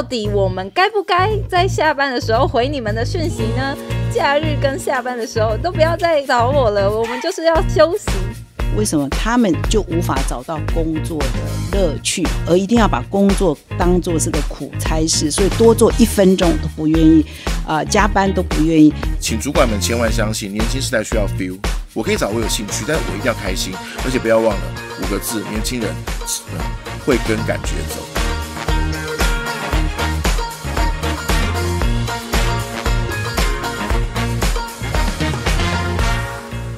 到底我们该不该在下班的时候回你们的讯息呢？假日跟下班的时候都不要再找我了，我们就是要休息。为什么他们就无法找到工作的乐趣，而一定要把工作当做是个苦差事？所以多做一分钟都不愿意，啊，加班都不愿意。请主管们千万相信，年轻时代需要 feel。我可以找我有兴趣，但我一定要开心，而且不要忘了五个字：年轻人会跟感觉走。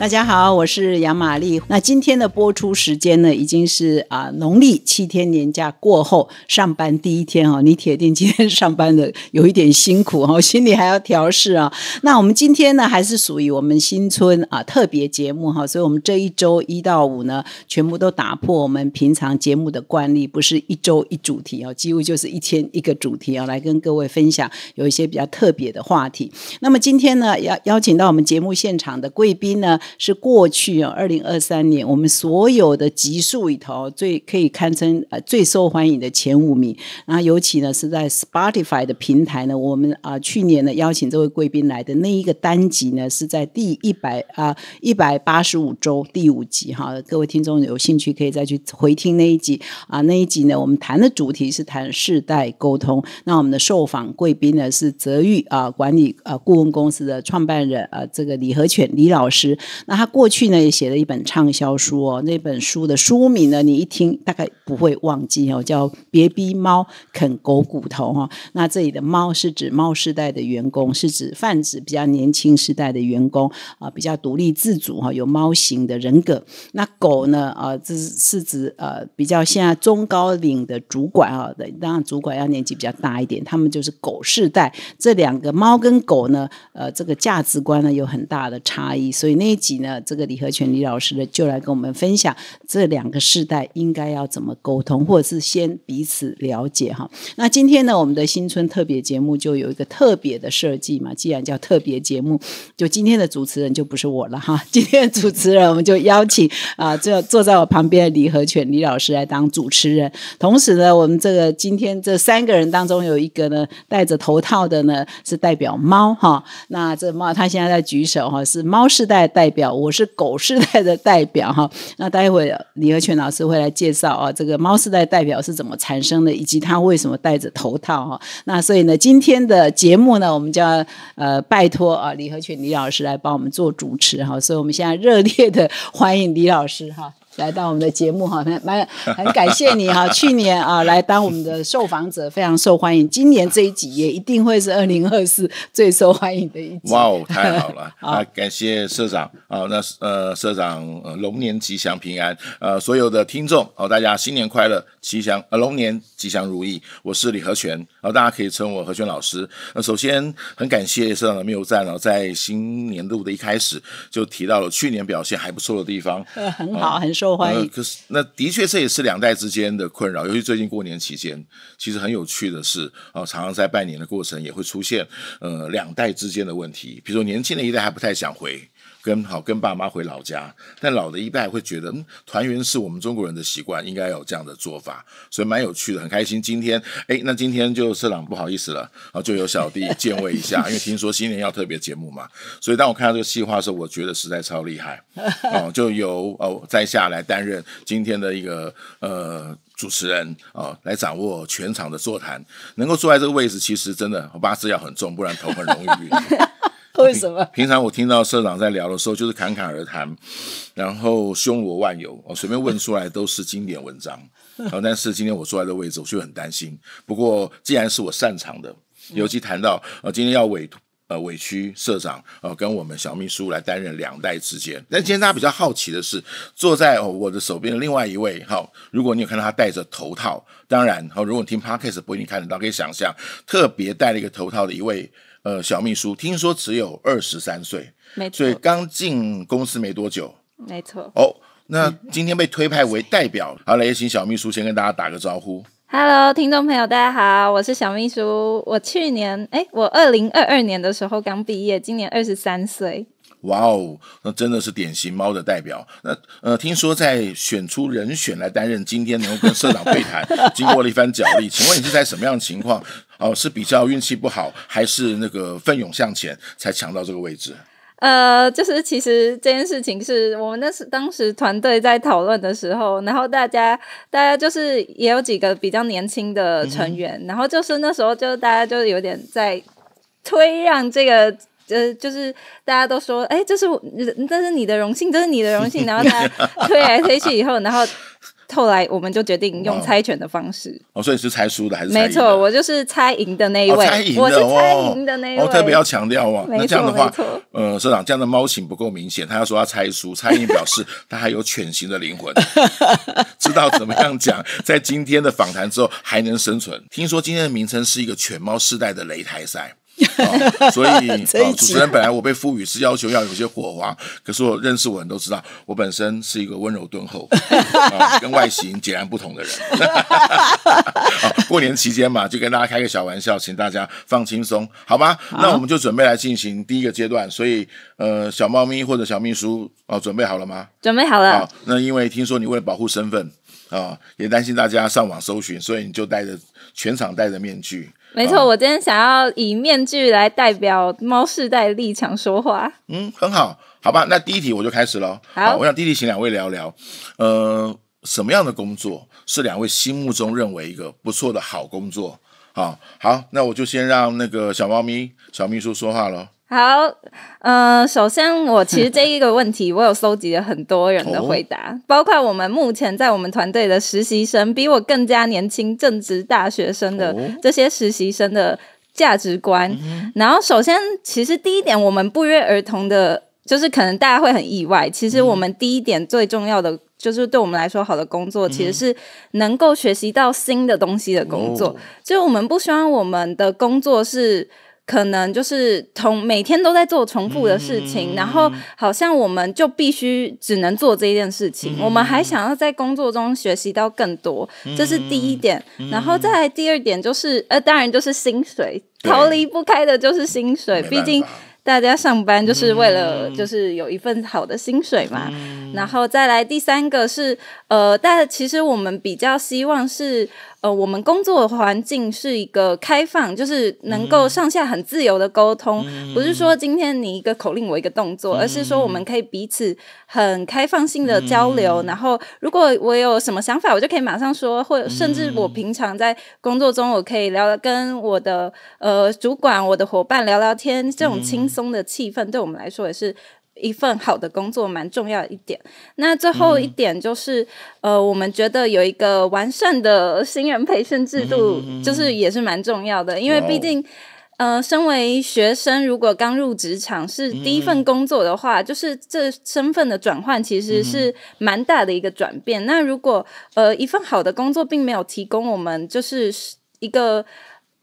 大家好，我是杨玛丽。那今天的播出时间呢，已经是啊农历七天年假过后上班第一天哦。你铁定今天上班的有一点辛苦哦，心里还要调试啊。那我们今天呢，还是属于我们新春啊特别节目哈，所以，我们这一周一到五呢，全部都打破我们平常节目的惯例，不是一周一主题哦，几乎就是一天一个主题哦，来跟各位分享有一些比较特别的话题。那么今天呢，要邀请到我们节目现场的贵宾呢。是过去啊，二零二三年我们所有的集数里头，最可以堪称呃最受欢迎的前五名。然后尤其呢，是在 Spotify 的平台呢，我们啊去年呢邀请这位贵宾来的那一个单集呢，是在第一百啊一百八十五周第五集哈。各位听众有兴趣可以再去回听那一集啊，那一集呢我们谈的主题是谈世代沟通。那我们的受访贵宾呢是泽玉啊管理啊顾问公司的创办人啊这个李和全李老师。那他过去呢也写了一本畅销书哦，那本书的书名呢，你一听大概不会忘记哦，叫《别逼猫啃狗骨头》哈。那这里的猫是指猫世代的员工，是指泛指比较年轻时代的员工啊，比较独立自主哈，有猫型的人格。那狗呢啊，这是指呃比较现在中高龄的主管啊，当然主管要年纪比较大一点，他们就是狗世代。这两个猫跟狗呢，呃，这个价值观呢有很大的差异，所以那一集。呢，这个李和全李老师呢，就来跟我们分享这两个世代应该要怎么沟通，或者是先彼此了解哈。那今天呢，我们的新春特别节目就有一个特别的设计嘛。既然叫特别节目，就今天的主持人就不是我了哈。今天的主持人我们就邀请啊，坐坐在我旁边的李和全李老师来当主持人。同时呢，我们这个今天这三个人当中有一个呢，戴着头套的呢，是代表猫哈。那这猫他现在在举手哈，是猫世代代表。我是狗世代的代表哈，那待会李和全老师会来介绍啊，这个猫世代代表是怎么产生的，以及他为什么戴着头套哈。那所以呢，今天的节目呢，我们就要呃拜托啊李和全李老师来帮我们做主持哈，所以我们现在热烈的欢迎李老师哈。来到我们的节目哈，蛮很感谢你哈。去年啊，来当我们的受访者非常受欢迎，今年这一集也一定会是二零二四 最受欢迎的一集。哇哦，太好了 啊！感谢社长啊，那呃，社长龙年吉祥平安，呃，所有的听众哦，大家新年快乐，吉祥呃龙年吉祥如意。我是李和全，然后大家可以称我和全老师。那首先很感谢社长的谬赞哦，在新年度的一开始就提到了去年表现还不错的地方，呃，很好，很。受欢迎，可是那的确这也是两代之间的困扰，尤其最近过年期间，其实很有趣的是，啊，常常在拜年的过程也会出现，呃，两代之间的问题，比如说年轻的一代还不太想回。跟好跟爸妈回老家，但老的一代会觉得嗯，团圆是我们中国人的习惯，应该有这样的做法，所以蛮有趣的，很开心。今天哎，那今天就社长不好意思了，然后就由小弟见位一下，因为听说新年要特别节目嘛，所以当我看到这个细化的时候，我觉得实在超厉害哦，就由哦在下来担任今天的一个呃主持人啊，来掌握全场的座谈。能够坐在这个位置，其实真的我八字要很重，不然头很容易晕。为什么？平常我听到社长在聊的时候，就是侃侃而谈，然后胸罗万有，我随便问出来都是经典文章。然 后，但是今天我坐在的位置，我就很担心。不过既然是我擅长的，尤其谈到呃，今天要委呃委屈社长呃，跟我们小秘书来担任两代之间。那今天大家比较好奇的是，坐在我的手边的另外一位，哈，如果你有看到他戴着头套，当然，好，如果听 Podcast 不一定看得到，可以想象特别戴了一个头套的一位。呃，小秘书听说只有二十三岁，没错，所以刚进公司没多久，没错。哦，那今天被推派为代表，好也请小秘书先跟大家打个招呼。Hello，听众朋友，大家好，我是小秘书。我去年哎，我二零二二年的时候刚毕业，今年二十三岁。哇哦，那真的是典型猫的代表。那呃，听说在选出人选来担任今天能够跟社长会谈，经过了一番角力。请问你是在什么样的情况？哦，是比较运气不好，还是那个奋勇向前才抢到这个位置？呃，就是其实这件事情是我们那时当时团队在讨论的时候，然后大家大家就是也有几个比较年轻的成员，然后就是那时候就大家就有点在推让这个。呃，就是大家都说，哎，这是我，这是你的荣幸，这是你的荣幸。然后他 推来推去以后，然后后来我们就决定用猜拳的方式。哦，所以是猜输的还是？没错，我就是猜赢的那一位，我是猜赢的那一位。我特别要强调哦，那这样的话，呃，社长这样的猫型不够明显，他要说他猜输，猜赢表示 他还有犬型的灵魂，知道怎么样讲，在今天的访谈之后还能生存。听说今天的名称是一个犬猫世代的擂台赛。所以 主持人本来我被赋予是要求要有些火花，可是我认识我人都知道，我本身是一个温柔敦厚，跟外形截然不同的人。啊，过年期间嘛，就跟大家开个小玩笑，请大家放轻松，好吧？那我们就准备来进行第一个阶段。所以，呃，小猫咪或者小秘书啊，准备好了吗？准备好了。那因为听说你为了保护身份啊，也担心大家上网搜寻，所以你就戴着全场戴着面具。没错，我今天想要以面具来代表猫世代立场说话。嗯，很好，好吧，那第一题我就开始了。好，我第弟弟请两位聊聊，呃，什么样的工作是两位心目中认为一个不错的好工作？啊，好，那我就先让那个小猫咪小秘书说话喽。好，嗯，首先，我其实这一个问题，我有搜集了很多人的回答，包括我们目前在我们团队的实习生，比我更加年轻、正值大学生的这些实习生的价值观。然后，首先，其实第一点，我们不约而同的，就是可能大家会很意外，其实我们第一点最重要的，就是对我们来说，好的工作其实是能够学习到新的东西的工作，就我们不希望我们的工作是。可能就是同每天都在做重复的事情，然后好像我们就必须只能做这件事情。我们还想要在工作中学习到更多，这是第一点。然后再来第二点就是，呃，当然就是薪水，逃离不开的就是薪水。毕竟大家上班就是为了就是有一份好的薪水嘛。然后再来第三个是，呃，但其实我们比较希望是。呃，我们工作环境是一个开放，就是能够上下很自由的沟通，不是说今天你一个口令我一个动作，而是说我们可以彼此很开放性的交流。然后，如果我有什么想法，我就可以马上说，或甚至我平常在工作中，我可以聊跟我的呃主管、我的伙伴聊聊天，这种轻松的气氛，对我们来说也是。一份好的工作蛮重要一点，那最后一点就是，呃，我们觉得有一个完善的新人培训制度，就是也是蛮重要的，因为毕竟，呃，身为学生，如果刚入职场是第一份工作的话，就是这身份的转换其实是蛮大的一个转变。那如果呃一份好的工作并没有提供我们就是一个。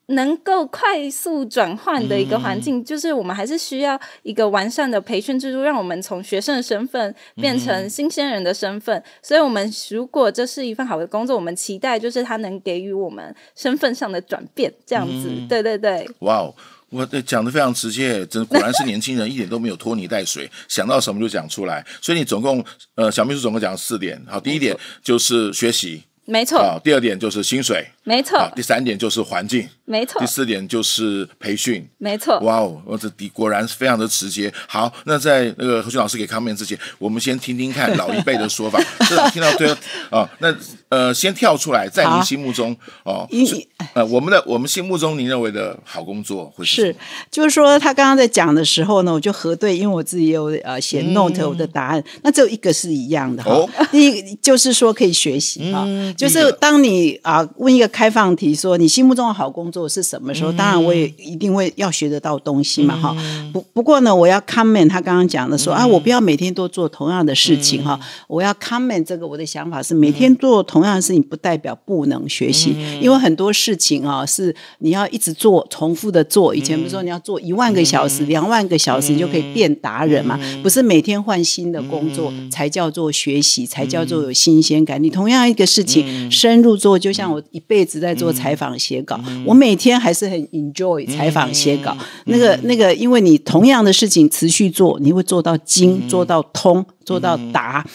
能够快速转换的一个环境，就是我们还是需要一个完善的培训制度，让我们从学生的身份变成新鲜人的身份。所以，我们如果这是一份好的工作，我们期待就是它能给予我们身份上的转变，这样子。对对对。哇哦，我讲的非常直接，真果然是年轻人，一点都没有拖泥带水，想到什么就讲出来。所以，你总共呃，小秘书总共讲了四点。好，第一点就是学习。没错，啊。第二点就是薪水，没错，第三点就是环境，没错，第四点就是培训，没错。哇哦，我这果然是非常的直接。好，那在那个何军老师给康面之前，我们先听听看老一辈的说法。这听到对啊，那呃，先跳出来，在您心目中啊。呃，我们的我们心目中，您认为的好工作会是？就是说，他刚刚在讲的时候呢，我就核对，因为我自己有呃写 note 我的答案，那只有一个是一样的哈。第一个就是说可以学习哈，就是当你啊问一个开放题说你心目中的好工作是什么时候，当然我也一定会要学得到东西嘛哈。不不过呢，我要 comment 他刚刚讲的说啊，我不要每天都做同样的事情哈。我要 comment 这个，我的想法是每天做同样的事情不代表不能学习，因为很多事。事情啊，是你要一直做，重复的做。以前不是说你要做一万个小时、两万个小时，你就可以变达人嘛？不是每天换新的工作才叫做学习，才叫做有新鲜感。你同样一个事情深入做，就像我一辈子在做采访写稿，我每天还是很 enjoy 采访写稿。那个那个，因为你同样的事情持续做，你会做到精，做到通，做到达。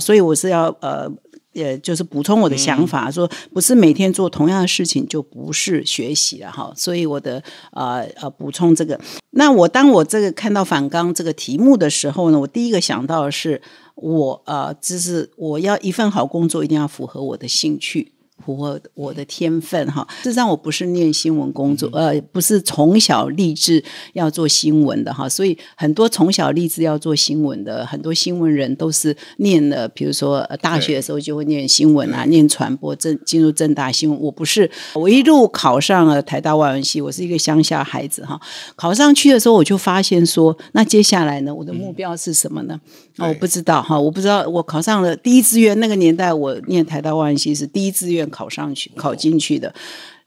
所以我是要呃。呃，就是补充我的想法，说不是每天做同样的事情就不是学习了哈。所以我的呃呃补充这个。那我当我这个看到反纲这个题目的时候呢，我第一个想到的是，我呃，就是我要一份好工作，一定要符合我的兴趣。我我的天分哈，事实上我不是念新闻工作，呃，不是从小立志要做新闻的哈，所以很多从小立志要做新闻的，很多新闻人都是念了，比如说大学的时候就会念新闻啊，念传播，正进入正大新闻。我不是，我一路考上了台大外文系，我是一个乡下孩子哈，考上去的时候我就发现说，那接下来呢，我的目标是什么呢？哦，我不知道哈，我不知道我考上了第一志愿。那个年代，我念台大外文系是第一志愿考上去、考进去的。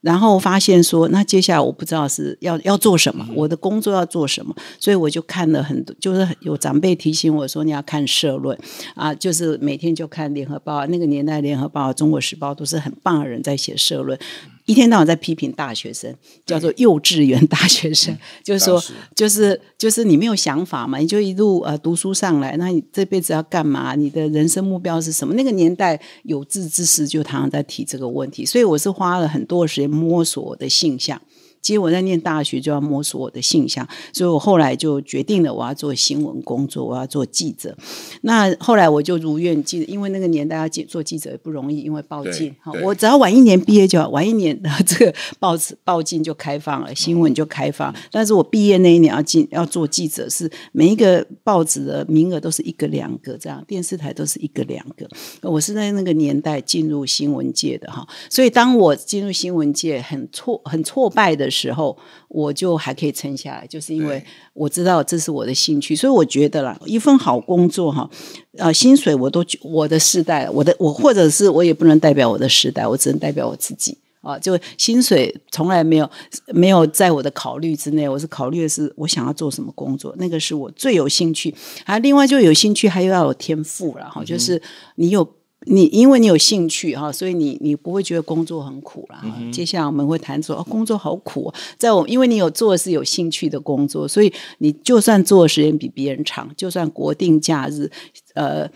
然后发现说，那接下来我不知道是要要做什么，我的工作要做什么，所以我就看了很多，就是有长辈提醒我说，你要看社论啊，就是每天就看联合报。那个年代，联合报、中国时报都是很棒的人在写社论。一天到晚在批评大学生，叫做幼稚园大学生，就是说，就是就是你没有想法嘛，你就一路呃读书上来，那你这辈子要干嘛？你的人生目标是什么？那个年代有志之士就常常在提这个问题，所以我是花了很多时间摸索我的性向。其实我在念大学就要摸索我的性向，所以我后来就决定了我要做新闻工作，我要做记者。那后来我就如愿进，因为那个年代要记做记者也不容易，因为报进哈，我只要晚一年毕业就好，晚一年然后这个报纸报进就开放了，新闻就开放。但是我毕业那一年要进要做记者，是每一个报纸的名额都是一个两个这样，电视台都是一个两个。我是在那个年代进入新闻界的哈，所以当我进入新闻界很挫很挫败的。时候我就还可以撑下来，就是因为我知道这是我的兴趣，所以我觉得啦，一份好工作哈，呃，薪水我都我的世代，我的我或者是我也不能代表我的时代，我只能代表我自己啊，就薪水从来没有没有在我的考虑之内，我是考虑的是我想要做什么工作，那个是我最有兴趣，还另外就有兴趣，还又要有天赋了哈，就是你有。你因为你有兴趣哈，所以你你不会觉得工作很苦了。接下来我们会谈说，工作好苦，在我因为你有做的是有兴趣的工作，所以你就算做的时间比别人长，就算国定假日，呃。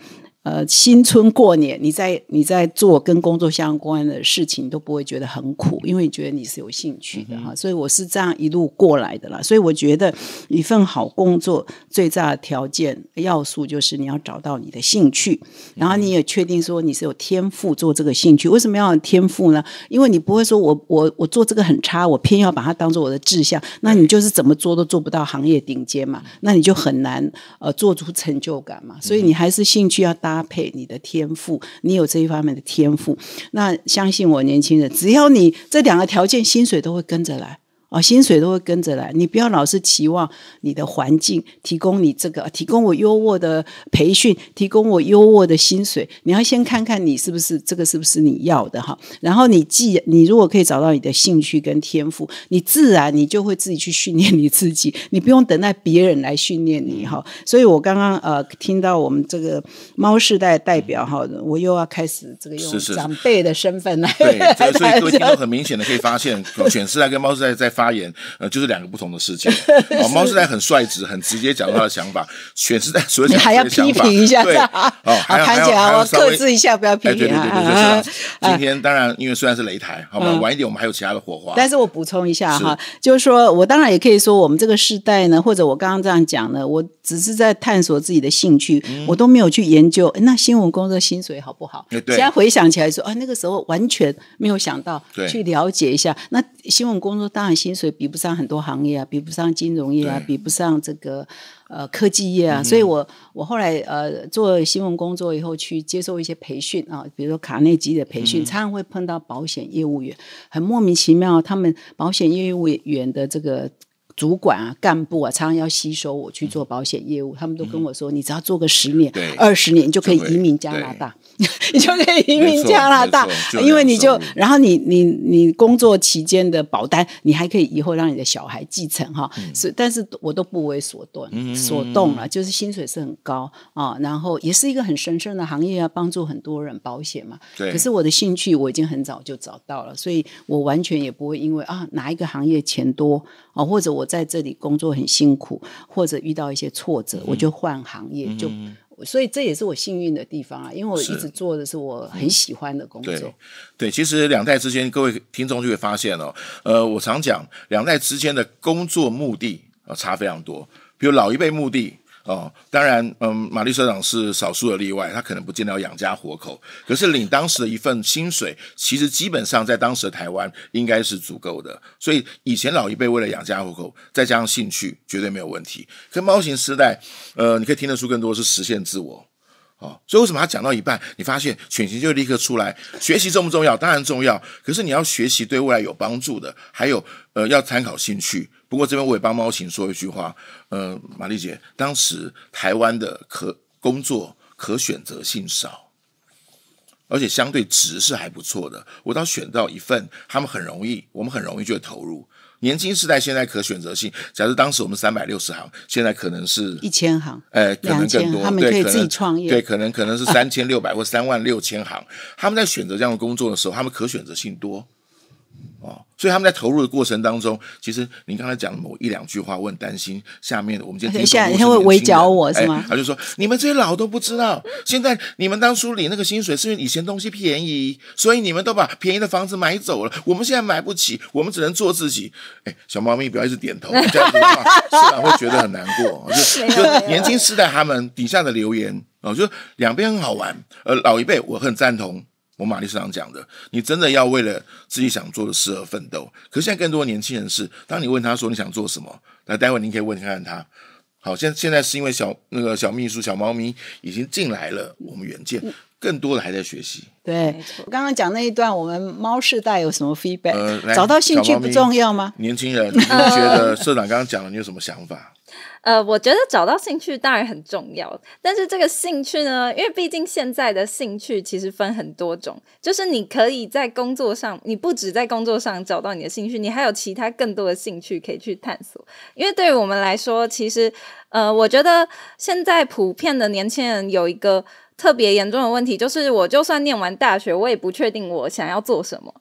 呃，新春过年，你在你在做跟工作相关的事情都不会觉得很苦，因为你觉得你是有兴趣的哈。所以我是这样一路过来的啦。所以我觉得一份好工作最大的条件要素就是你要找到你的兴趣，然后你也确定说你是有天赋做这个兴趣。为什么要有天赋呢？因为你不会说我我我做这个很差，我偏要把它当做我的志向，那你就是怎么做都做不到行业顶尖嘛，那你就很难呃做出成就感嘛。所以你还是兴趣要搭。搭配你的天赋，你有这一方面的天赋，那相信我，年轻人，只要你这两个条件，薪水都会跟着来。啊，薪水都会跟着来。你不要老是期望你的环境提供你这个，提供我优渥的培训，提供我优渥的薪水。你要先看看你是不是这个，是不是你要的哈。然后你既你如果可以找到你的兴趣跟天赋，你自然你就会自己去训练你自己，你不用等待别人来训练你哈。所以我刚刚呃听到我们这个猫世代代表哈，我又要开始这个用长辈的身份来，对，所以各位听到很明显的可以发现，犬世代跟猫世代在发。发言呃，就是两个不同的事情。猫是在很率直、很直接讲他的想法，犬是在所以你还要批评一下，对，哦，还有还我克制一下，不要批评。对对对对，就是今天，当然，因为虽然是擂台，好吧，晚一点我们还有其他的火花。但是我补充一下哈，就是说我当然也可以说，我们这个时代呢，或者我刚刚这样讲呢，我。只是在探索自己的兴趣，我都没有去研究。那新闻工作薪水好不好？现在回想起来说，啊，那个时候完全没有想到去了解一下。那新闻工作当然薪水比不上很多行业啊，比不上金融业啊，比不上这个呃科技业啊。所以我我后来呃做新闻工作以后，去接受一些培训啊，比如说卡内基的培训，常常会碰到保险业务员，很莫名其妙，他们保险业务员的这个。主管啊，干部啊，常常要吸收我去做保险业务，他们都跟我说，你只要做个十年、二十年，你就可以移民加拿大。你就可以移民加拿大，因为你就然后你你你工作期间的保单，你还可以以后让你的小孩继承哈。是，但是我都不为所动，所动了。就是薪水是很高啊，然后也是一个很神圣的行业，要帮助很多人保险嘛。对。可是我的兴趣我已经很早就找到了，所以我完全也不会因为啊哪一个行业钱多啊，或者我在这里工作很辛苦，或者遇到一些挫折，我就换行业就。所以这也是我幸运的地方啊，因为我一直做的是我很喜欢的工作。对，其实两代之间，各位听众就会发现哦，呃，我常讲两代之间的工作目的啊差非常多，比如老一辈目的。哦，当然，嗯，马律社长是少数的例外，他可能不见得要养家活口，可是领当时的一份薪水，其实基本上在当时的台湾应该是足够的。所以以前老一辈为了养家活口，再加上兴趣，绝对没有问题。可猫型时代，呃，你可以听得出更多是实现自我。哦，所以为什么他讲到一半，你发现犬型就立刻出来？学习重不重要？当然重要。可是你要学习对未来有帮助的，还有呃要参考兴趣。不过这边我也帮猫型说一句话，呃，玛丽姐当时台湾的可工作可选择性少，而且相对值是还不错的。我倒选到一份，他们很容易，我们很容易就投入。年轻时代现在可选择性，假如当时我们三百六十行，现在可能是一千行，哎，可能更多，对，可能创业，对，可能可能是三千六百或三万六千行。他们在选择这样的工作的时候，他们可选择性多。哦，所以他们在投入的过程当中，其实您刚才讲的某一两句话，我很担心下面的。我们今天等 下，他会围剿我，是吗？他就说：“你们这些老都不知道，现在你们当初领那个薪水，是因为以前东西便宜，所以你们都把便宜的房子买走了。我们现在买不起，我们只能做自己。”哎，小猫咪不要一直点头，这样子 市长会觉得很难过。就就年轻世代他们底下的留言，哦，就两边很好玩。呃，老一辈我很赞同。我马丽社长讲的，你真的要为了自己想做的事而奋斗。可现在更多年轻人是，当你问他说你想做什么，那待会您可以问看看他。好，现现在是因为小那个小秘书小猫咪已经进来了，我们远见更多的还在学习。对，我刚刚讲那一段，我们猫世代有什么 feedback？找到兴趣不重要吗？年轻人，你觉得社长刚刚讲的，你有什么想法？呃，我觉得找到兴趣当然很重要，但是这个兴趣呢，因为毕竟现在的兴趣其实分很多种，就是你可以在工作上，你不止在工作上找到你的兴趣，你还有其他更多的兴趣可以去探索。因为对于我们来说，其实，呃，我觉得现在普遍的年轻人有一个特别严重的问题，就是我就算念完大学，我也不确定我想要做什么。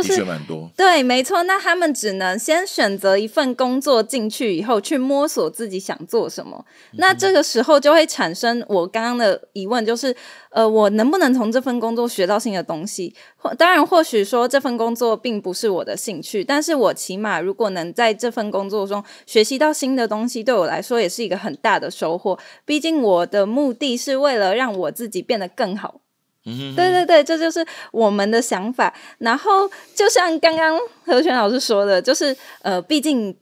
就是蛮多，对，没错。那他们只能先选择一份工作进去以后，去摸索自己想做什么。那这个时候就会产生我刚刚的疑问，就是，呃，我能不能从这份工作学到新的东西？或当然，或许说这份工作并不是我的兴趣，但是我起码如果能在这份工作中学习到新的东西，对我来说也是一个很大的收获。毕竟我的目的是为了让我自己变得更好。对对对，这就是我们的想法。然后就像刚刚何泉老师说的，就是呃，毕竟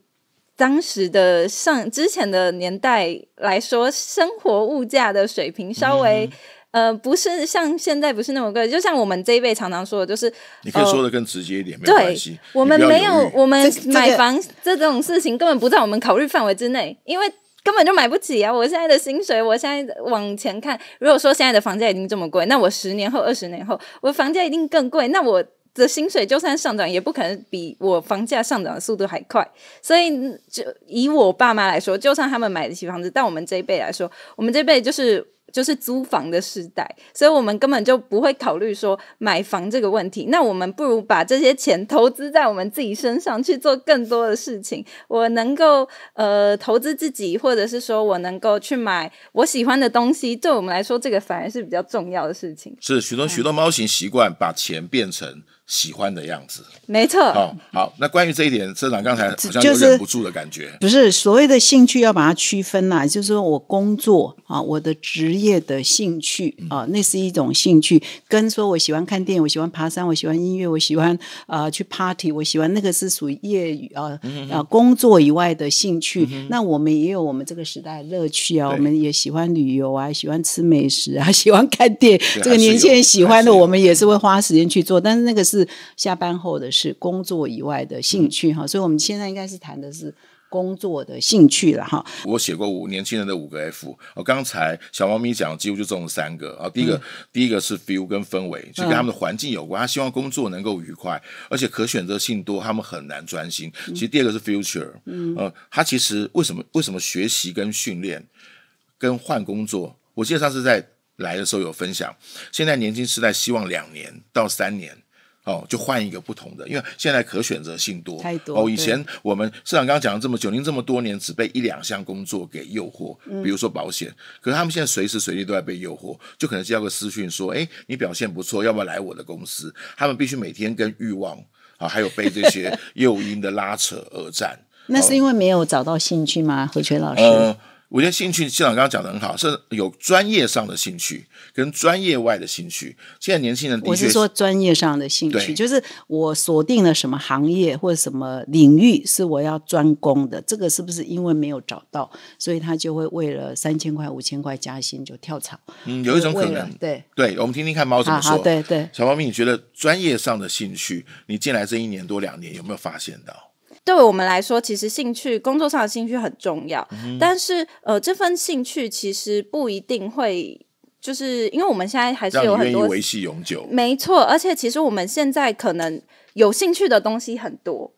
当时的上之前的年代来说，生活物价的水平稍微呃，不是像现在不是那么贵。就像我们这一辈常常说的，就是你可以说的更直接一点，没关系。我们没有，我们买房这种事情根本不在我们考虑范围之内，因为。根本就买不起啊！我现在的薪水，我现在往前看，如果说现在的房价已经这么贵，那我十年后、二十年后，我房价一定更贵，那我的薪水就算上涨，也不可能比我房价上涨的速度还快。所以，就以我爸妈来说，就算他们买得起房子，但我们这一辈来说，我们这辈就是。就是租房的时代，所以我们根本就不会考虑说买房这个问题。那我们不如把这些钱投资在我们自己身上，去做更多的事情。我能够呃投资自己，或者是说我能够去买我喜欢的东西，对我们来说，这个反而是比较重要的事情。是许多许多猫型习惯把钱变成。喜欢的样子，没错。好，好，那关于这一点，社长刚才好像忍不住的感觉，不是所谓的兴趣要把它区分呐，就是说我工作啊，我的职业的兴趣啊，那是一种兴趣，跟说我喜欢看电影，我喜欢爬山，我喜欢音乐，我喜欢啊去 party，我喜欢那个是属于业余啊啊工作以外的兴趣。那我们也有我们这个时代乐趣啊，我们也喜欢旅游啊，喜欢吃美食啊，喜欢看电影，这个年轻人喜欢的，我们也是会花时间去做，但是那个是。下班后的是工作以外的兴趣哈，所以我们现在应该是谈的是工作的兴趣了哈。我写过五年轻人的五个 F，我刚才小猫咪讲几乎就中了三个啊。第一个，第一个是 feel 跟氛围，就跟他们的环境有关。他希望工作能够愉快，而且可选择性多，他们很难专心。其实第二个是 future，嗯，呃，他其实为什么为什么学习跟训练跟换工作？我记得上次在来的时候有分享，现在年轻时代希望两年到三年。哦，就换一个不同的，因为现在可选择性多，哦，以前我们市长刚刚讲了这么久，您这么多年只被一两项工作给诱惑，比如说保险，可是他们现在随时随地都在被诱惑，就可能接到个私讯说，哎，你表现不错，要不要来我的公司？他们必须每天跟欲望啊，还有被这些诱因的拉扯而战。那是因为没有找到兴趣吗，何群老师？我觉得兴趣，校长刚刚讲的很好，是有专业上的兴趣跟专业外的兴趣。现在年轻人，我是说专业上的兴趣，就是我锁定了什么行业或者什么领域是我要专攻的，这个是不是因为没有找到，所以他就会为了三千块、五千块加薪就跳槽？嗯，有一种可能，对，对。我们听听看猫怎么说。对对。小猫咪，你觉得专业上的兴趣，你进来这一年多两年，有没有发现到？对我们来说，其实兴趣工作上的兴趣很重要，但是呃，这份兴趣其实不一定会，就是因为我们现在还是有很多维系永久，没错。而且其实我们现在可能有兴趣的东西很多。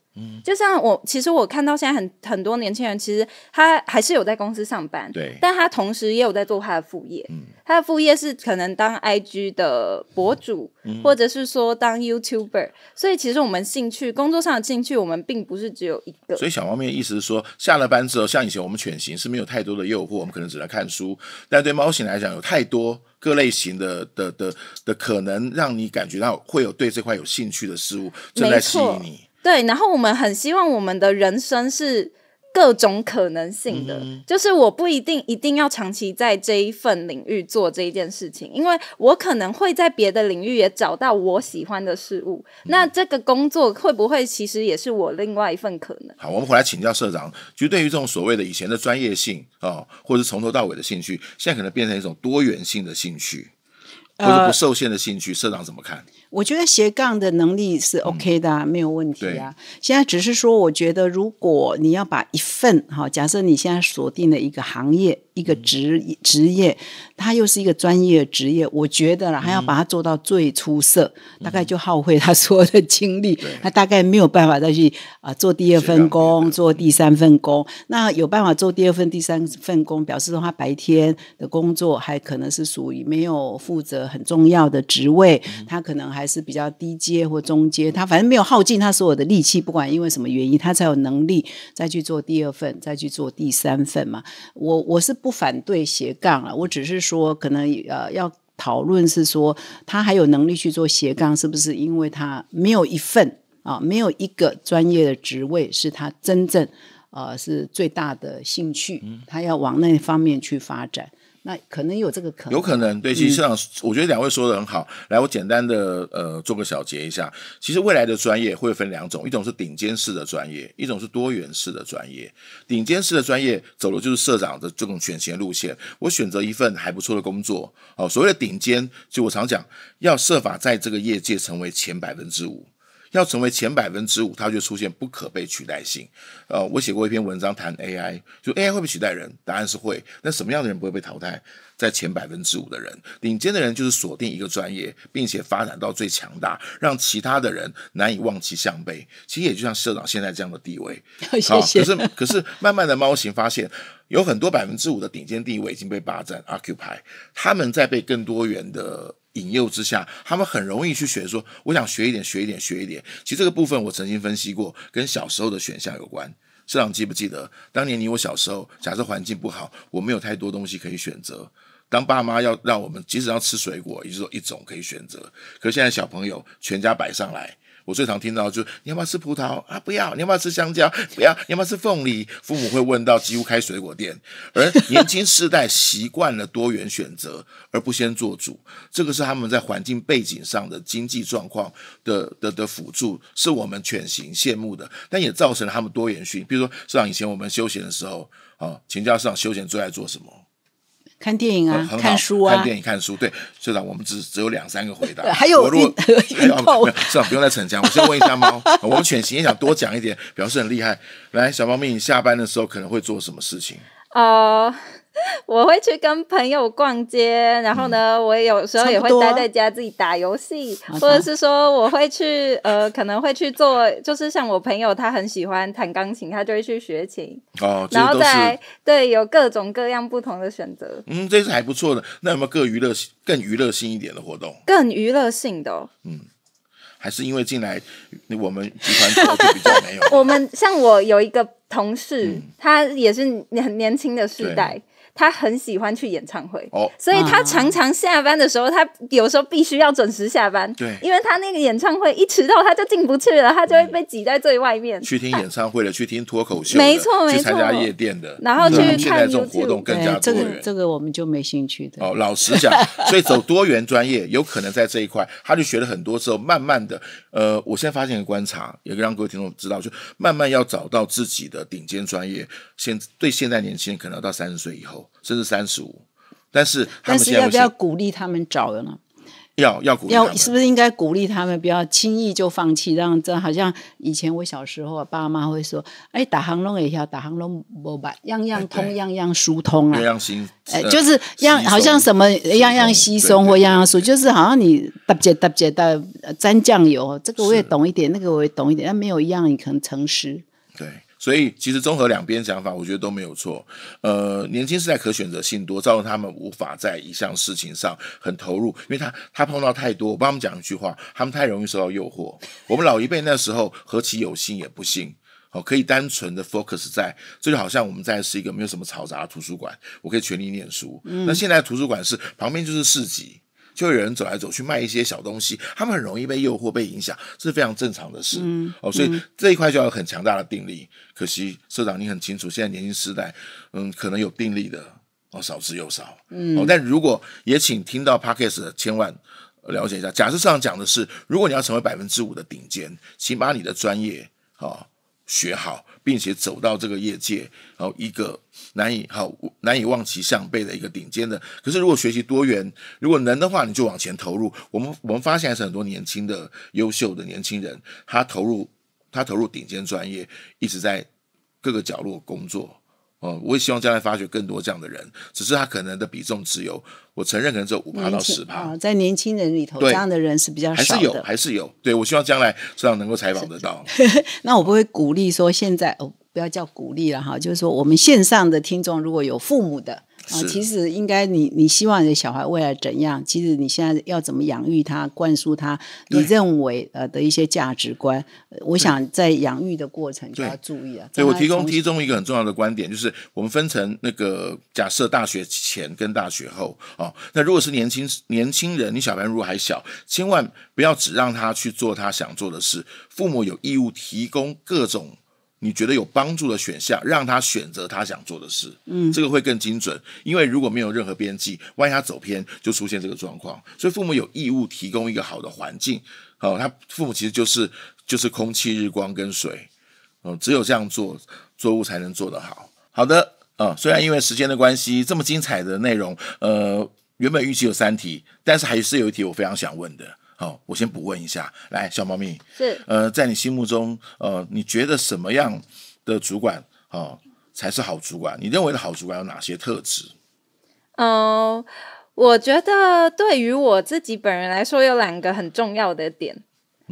就像我，其实我看到现在很很多年轻人，其实他还是有在公司上班，对，但他同时也有在做他的副业，嗯，他的副业是可能当 IG 的博主，嗯、或者是说当 YouTuber，所以其实我们兴趣工作上的兴趣，我们并不是只有一个。所以小猫咪的意思是说，下了班之后，像以前我们犬型是没有太多的诱惑，我们可能只能看书，但对猫型来讲，有太多各类型的的的的可能，让你感觉到会有对这块有兴趣的事物正在吸引你。对，然后我们很希望我们的人生是各种可能性的，就是我不一定一定要长期在这一份领域做这一件事情，因为我可能会在别的领域也找到我喜欢的事物。那这个工作会不会其实也是我另外一份可能？好，我们回来请教社长，就对于这种所谓的以前的专业性啊，或者是从头到尾的兴趣，现在可能变成一种多元性的兴趣，或者不受限的兴趣，社长怎么看？我觉得斜杠的能力是 OK 的，没有问题啊。现在只是说，我觉得如果你要把一份，哈，假设你现在锁定了一个行业。一个职职业，他又是一个专业职业，我觉得了他要把它做到最出色，大概就耗费他所有的精力，他大概没有办法再去啊做第二份工，做第三份工。那有办法做第二份、第三份工，表示说他白天的工作还可能是属于没有负责很重要的职位，他可能还是比较低阶或中阶，他反正没有耗尽他所有的力气，不管因为什么原因，他才有能力再去做第二份，再去做第三份嘛。我我是。不反对斜杠了，我只是说，可能呃，要讨论是说，他还有能力去做斜杠，是不是因为他没有一份啊，没有一个专业的职位是他真正呃是最大的兴趣，他要往那方面去发展。那可能有这个可能，有可能对。其实社长，我觉得两位说的很好。来，我简单的呃做个小结一下。其实未来的专业会分两种，一种是顶尖式的专业，一种是多元式的专业。顶尖式的专业走的就是社长的这种选贤路线。我选择一份还不错的工作。哦，所谓的顶尖，就我常讲，要设法在这个业界成为前百分之五。要成为前百分之五，它就出现不可被取代性。呃，我写过一篇文章谈 AI，就 AI 会被取代人，答案是会。那什么样的人不会被淘汰？在前百分之五的人，顶尖的人就是锁定一个专业，并且发展到最强大，让其他的人难以望其项背。其实也就像社长现在这样的地位，谢谢。可是，可是慢慢的，猫型发现有很多百分之五的顶尖地位已经被霸占，occupy，他们在被更多元的。引诱之下，他们很容易去学说：“我想学一点，学一点，学一点。”其实这个部分我曾经分析过，跟小时候的选项有关。社长记不记得，当年你我小时候，假设环境不好，我没有太多东西可以选择。当爸妈要让我们，即使要吃水果，也就是说一种可以选择。可现在小朋友，全家摆上来。我最常听到就是你要不要吃葡萄啊，不要；你要不要吃香蕉，不要；你要不要吃凤梨，父母会问到几乎开水果店，而年轻世代习惯了多元选择而不先做主，这个是他们在环境背景上的经济状况的的的辅助，是我们犬型羡慕的，但也造成了他们多元性。比如说，像以前我们休闲的时候啊，请教场休闲最爱做什么？看电影啊，看书啊，看电影、看书，对，社长，我们只只有两三个回答，还有我如果，社 长不用再逞强，我先问一下猫，我们犬型也想多讲一点，表示很厉害。来，小猫咪，你下班的时候可能会做什么事情？啊。我会去跟朋友逛街，然后呢，我有时候也会待在家自己打游戏，或者是说我会去，呃，可能会去做，就是像我朋友他很喜欢弹钢琴，他就会去学琴，哦，然后再对有各种各样不同的选择。嗯，这是还不错的。那有没有更娱乐、更娱乐性一点的活动？更娱乐性的？嗯，还是因为进来我们集团早就比较没有。我们像我有一个同事，他也是年年轻的世代。他很喜欢去演唱会，哦，所以他常常下班的时候，他有时候必须要准时下班，对，因为他那个演唱会一迟到他就进不去了，他就会被挤在最外面。去听演唱会的，去听脱口秀，没错没错，去参加夜店的，然后去参加这种活动更加多元。这个这个我们就没兴趣的。哦，老实讲，所以走多元专业，有可能在这一块，他就学了很多，之后慢慢的，呃，我现在发现一个观察，也让各位听众知道，就慢慢要找到自己的顶尖专业。现对现在年轻人可能要到三十岁以后。甚至三十五，但是但是要不要鼓励他们找的呢？要要鼓励，要是不是应该鼓励他们不要轻易就放弃？让这好像以前我小时候，爸妈会说：“哎，打行龙也要打行龙，无白样样通，样样疏通啊。”样新哎，就是样好像什么样样稀松或样样疏，就是好像你搭接搭接的沾酱油，这个我也懂一点，那个我也懂一点，但没有一样你可能诚实对。所以其实综合两边想法，我觉得都没有错。呃，年轻时代可选择性多，造成他们无法在一项事情上很投入，因为他他碰到太多。我帮他们讲一句话，他们太容易受到诱惑。我们老一辈那时候何其有幸也不幸，哦，可以单纯的 focus 在，这就好像我们在是一个没有什么嘈杂的图书馆，我可以全力念书。那现在图书馆是旁边就是市集。就有人走来走去卖一些小东西，他们很容易被诱惑、被影响，这是非常正常的事。哦，所以这一块就要有很强大的定力。可惜社长，你很清楚，现在年轻时代，嗯，可能有定力的，哦，少之又少。嗯，但如果也请听到 p a d c s 的千万了解一下，假设上讲的是，如果你要成为百分之五的顶尖，请把你的专业啊。学好，并且走到这个业界，然后一个难以好难以望其项背的一个顶尖的。可是，如果学习多元，如果能的话，你就往前投入。我们我们发现还是很多年轻的优秀的年轻人，他投入他投入顶尖专业，一直在各个角落工作。哦，我也希望将来发掘更多这样的人，只是他可能的比重只有，我承认可能只有五趴到十趴，在年轻人里头，这样的人是比较还是有，还是有。对我希望将来这样能够采访得到。那我不会鼓励说现在哦，不要叫鼓励了哈，就是说我们线上的听众如果有父母的。啊，其实应该你你希望你的小孩未来怎样？其实你现在要怎么养育他、灌输他？你认为呃的一些价值观？我想在养育的过程就要注意了。对我提供提供一个很重要的观点，就是我们分成那个假设大学前跟大学后啊。那如果是年轻年轻人，你小孩如果还小，千万不要只让他去做他想做的事。父母有义务提供各种。你觉得有帮助的选项，让他选择他想做的事，嗯，这个会更精准。因为如果没有任何边际，万一他走偏，就出现这个状况。所以父母有义务提供一个好的环境。好，他父母其实就是就是空气、日光跟水。嗯，只有这样做，作物才能做得好。好的，嗯，虽然因为时间的关系，这么精彩的内容，呃，原本预期有三题，但是还是有一题我非常想问的。哦，我先补问一下，来，小猫咪，是，呃，在你心目中，呃，你觉得什么样的主管啊才是好主管？你认为的好主管有哪些特质？嗯，我觉得对于我自己本人来说，有两个很重要的点。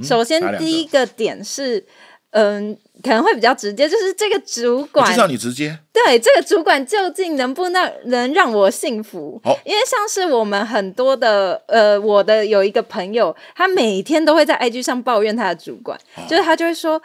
首先，第一个点是，嗯。可能会比较直接，就是这个主管。介绍你直接。对，这个主管究竟能不能能让我幸福？因为像是我们很多的呃，我的有一个朋友，他每天都会在 IG 上抱怨他的主管，就是他就会说，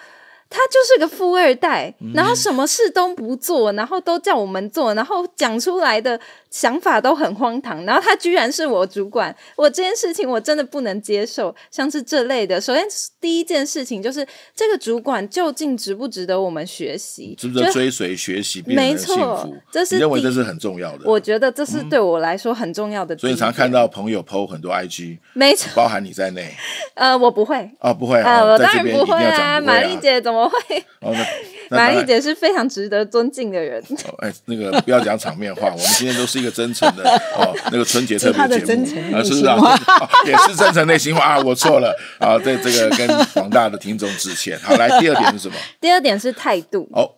他就是个富二代，然后什么事都不做，然后都叫我们做，然后讲出来的。想法都很荒唐，然后他居然是我主管，我这件事情我真的不能接受。像是这类的，首先第一件事情就是这个主管究竟值不值得我们学习？值不值得追随学习，没错，这是认为这是很重要的。我觉得这是对我来说很重要的。所以常看到朋友 PO 很多 IG，没错，包含你在内。呃，我不会啊，不会啊，我当然不会啊，玛丽姐怎么会？马丽姐是非常值得尊敬的人。哦，哎，那个不要讲场面话，我们今天都是一个真诚的哦，那个春节特别节目，啊，是啊也是真诚内心话啊，我错了啊，对这个跟广大的听众致歉。好，来，第二点是什么？第二点是态度。哦。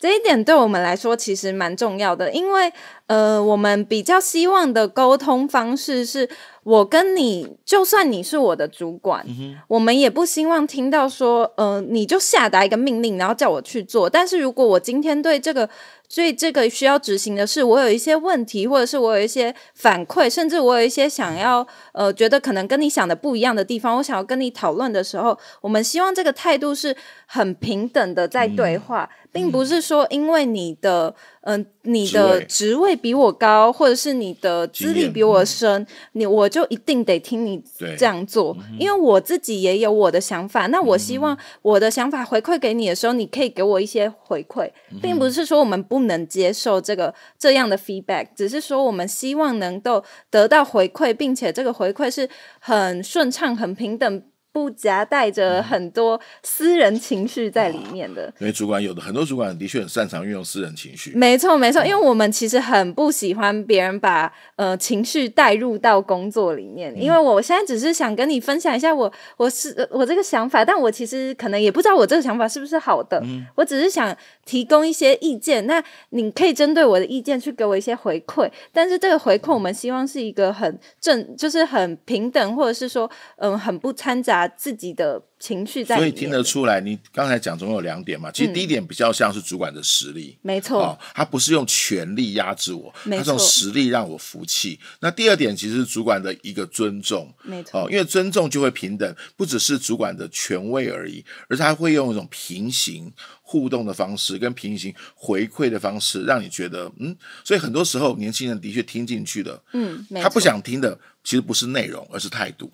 这一点对我们来说其实蛮重要的，因为呃，我们比较希望的沟通方式是，我跟你就算你是我的主管，我们也不希望听到说，呃，你就下达一个命令，然后叫我去做。但是如果我今天对这个所以这个需要执行的是，我有一些问题，或者是我有一些反馈，甚至我有一些想要呃，觉得可能跟你想的不一样的地方，我想要跟你讨论的时候，我们希望这个态度是很平等的在对话，并不是说因为你的。嗯，你的职位比我高，或者是你的资历比我深，你我就一定得听你这样做。因为我自己也有我的想法，那我希望我的想法回馈给你的时候，你可以给我一些回馈，并不是说我们不能接受这个这样的 feedback，只是说我们希望能够得到回馈，并且这个回馈是很顺畅、很平等。不夹带着很多私人情绪在里面的，因为主管有的很多主管的确很擅长运用私人情绪，没错没错，因为我们其实很不喜欢别人把呃情绪带入到工作里面，因为我现在只是想跟你分享一下我我是我这个想法，但我其实可能也不知道我这个想法是不是好的，我只是想提供一些意见，那你可以针对我的意见去给我一些回馈，但是这个回馈我们希望是一个很正，就是很平等，或者是说嗯很不掺杂。把自己的情绪在，所以听得出来。你刚才讲总有两点嘛，其实第一点比较像是主管的实力，没错，他不是用权力压制我，他用实力让我服气。那第二点其实是主管的一个尊重，没错，哦，因为尊重就会平等，不只是主管的权威而已，而是他会用一种平行互动的方式，跟平行回馈的方式，让你觉得嗯。所以很多时候年轻人的确听进去的，嗯，他不想听的其实不是内容，而是态度。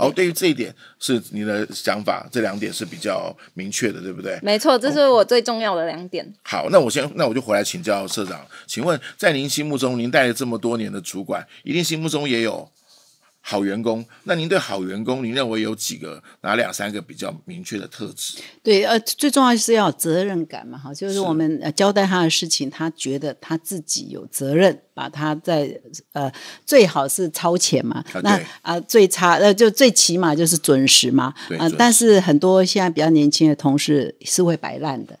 哦，对于这一点是你的想法，这两点是比较明确的，对不对？没错，这是我最重要的两点。好，那我先，那我就回来请教社长，请问在您心目中，您带了这么多年的主管，一定心目中也有。好员工，那您对好员工，您认为有几个哪两三个比较明确的特质？对，呃，最重要是要责任感嘛，哈，就是我们呃交代他的事情，他觉得他自己有责任，把他在呃最好是超前嘛，那啊最差呃就最起码就是准时嘛，啊，但是很多现在比较年轻的同事是会摆烂的，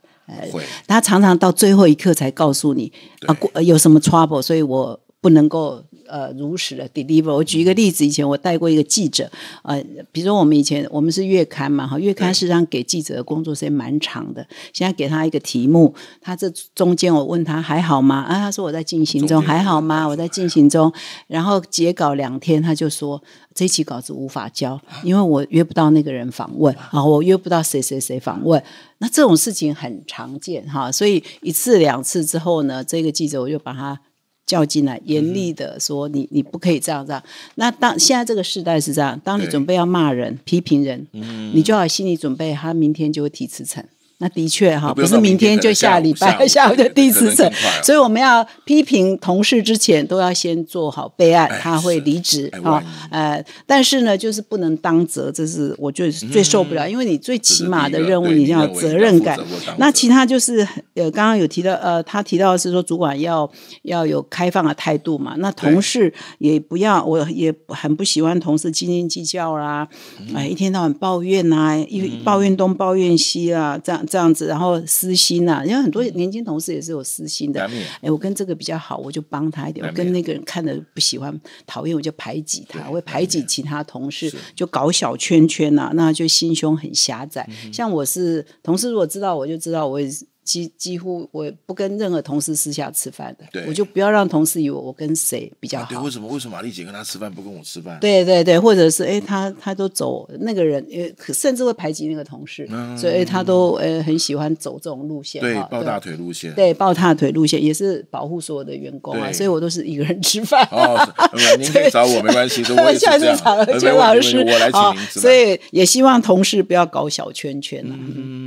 会，他常常到最后一刻才告诉你啊，有什么 trouble，所以我不能够。呃，如实的 deliver。我举一个例子，以前我带过一个记者，呃，比如说我们以前我们是月刊嘛，哈，月刊实际上给记者的工作时间蛮长的。现在给他一个题目，他这中间我问他还好吗？啊，他说我在进行中，还好吗？我在进行中。然后截稿两天，他就说这期稿子无法交，因为我约不到那个人访问啊，我约不到谁谁谁访问。那这种事情很常见哈，所以一次两次之后呢，这个记者我就把他。叫进来，严厉的说你你不可以这样这样。那当现在这个时代是这样，当你准备要骂人、批评人，你就要心理准备，他明天就会提辞呈。那的确哈，不是明天就下礼拜，下午就 第四次，所以我们要批评同事之前，都要先做好备案。他会离职啊，呃，但是呢，就是不能当责，这是我就最受不了。因为你最起码的任务，你要有责任感。那其他就是，呃，刚刚有提到，呃，他提到是说，主管要要有开放的态度嘛。那同事也不要，我也很不喜欢同事斤斤计较啦，哎，一天到晚抱怨啊，抱怨东抱怨西啊，这样。这样子，然后私心呐，因为很多年轻同事也是有私心的。哎，我跟这个比较好，我就帮他一点；我跟那个人看的不喜欢、讨厌，我就排挤他，会排挤其他同事，就搞小圈圈啊，那就心胸很狭窄。像我是同事，如果知道我就知道我是。几几乎我不跟任何同事私下吃饭的，我就不要让同事以为我跟谁比较好。对，为什么？为什么玛丽姐跟他吃饭不跟我吃饭？对对对，或者是哎，他他都走那个人，甚至会排挤那个同事，所以他都呃很喜欢走这种路线，对，抱大腿路线，对，抱大腿路线也是保护所有的员工啊，所以我都是一个人吃饭。哈哈，可以找我没关系，我下次找刘老师，我来请名字。所以也希望同事不要搞小圈圈了，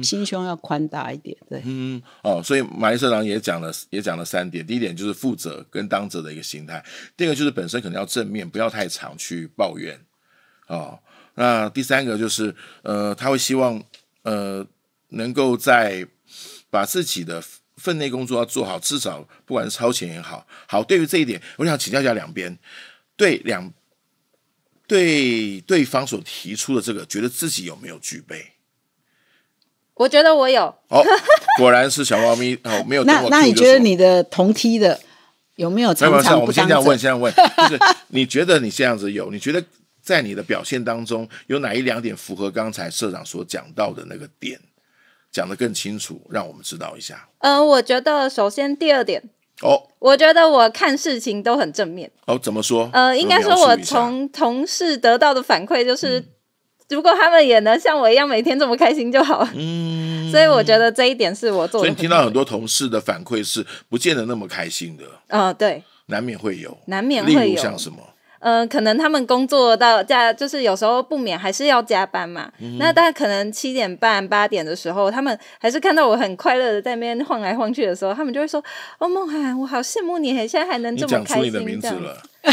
心胸要宽大一点。对。哦，所以马毅社长也讲了，也讲了三点。第一点就是负责跟当责的一个心态；第二个就是本身可能要正面，不要太常去抱怨。哦，那第三个就是呃，他会希望呃，能够在把自己的分内工作要做好，至少不管是超前也好，好对于这一点，我想请教一下两边对两对对方所提出的这个，觉得自己有没有具备？我觉得我有，果然是小猫咪哦，没有。那那你觉得你的同梯的有没有常常我们这样问，这样问，就是你觉得你这样子有？你觉得在你的表现当中有哪一两点符合刚才社长所讲到的那个点？讲的更清楚，让我们知道一下。呃，我觉得首先第二点，哦，我觉得我看事情都很正面。哦，怎么说？呃，应该说我从同事得到的反馈就是。如果他们也能像我一样每天这么开心就好了。嗯，所以我觉得这一点是我做的。所以听到很多同事的反馈是，不见得那么开心的。啊，对，难免会有，难免会有。像什么？嗯，可能他们工作到加，就是有时候不免还是要加班嘛。那大家可能七点半、八点的时候，他们还是看到我很快乐的在那边晃来晃去的时候，他们就会说：“哦，梦涵，我好羡慕你，现在还能这么开心。”讲出你的名字了。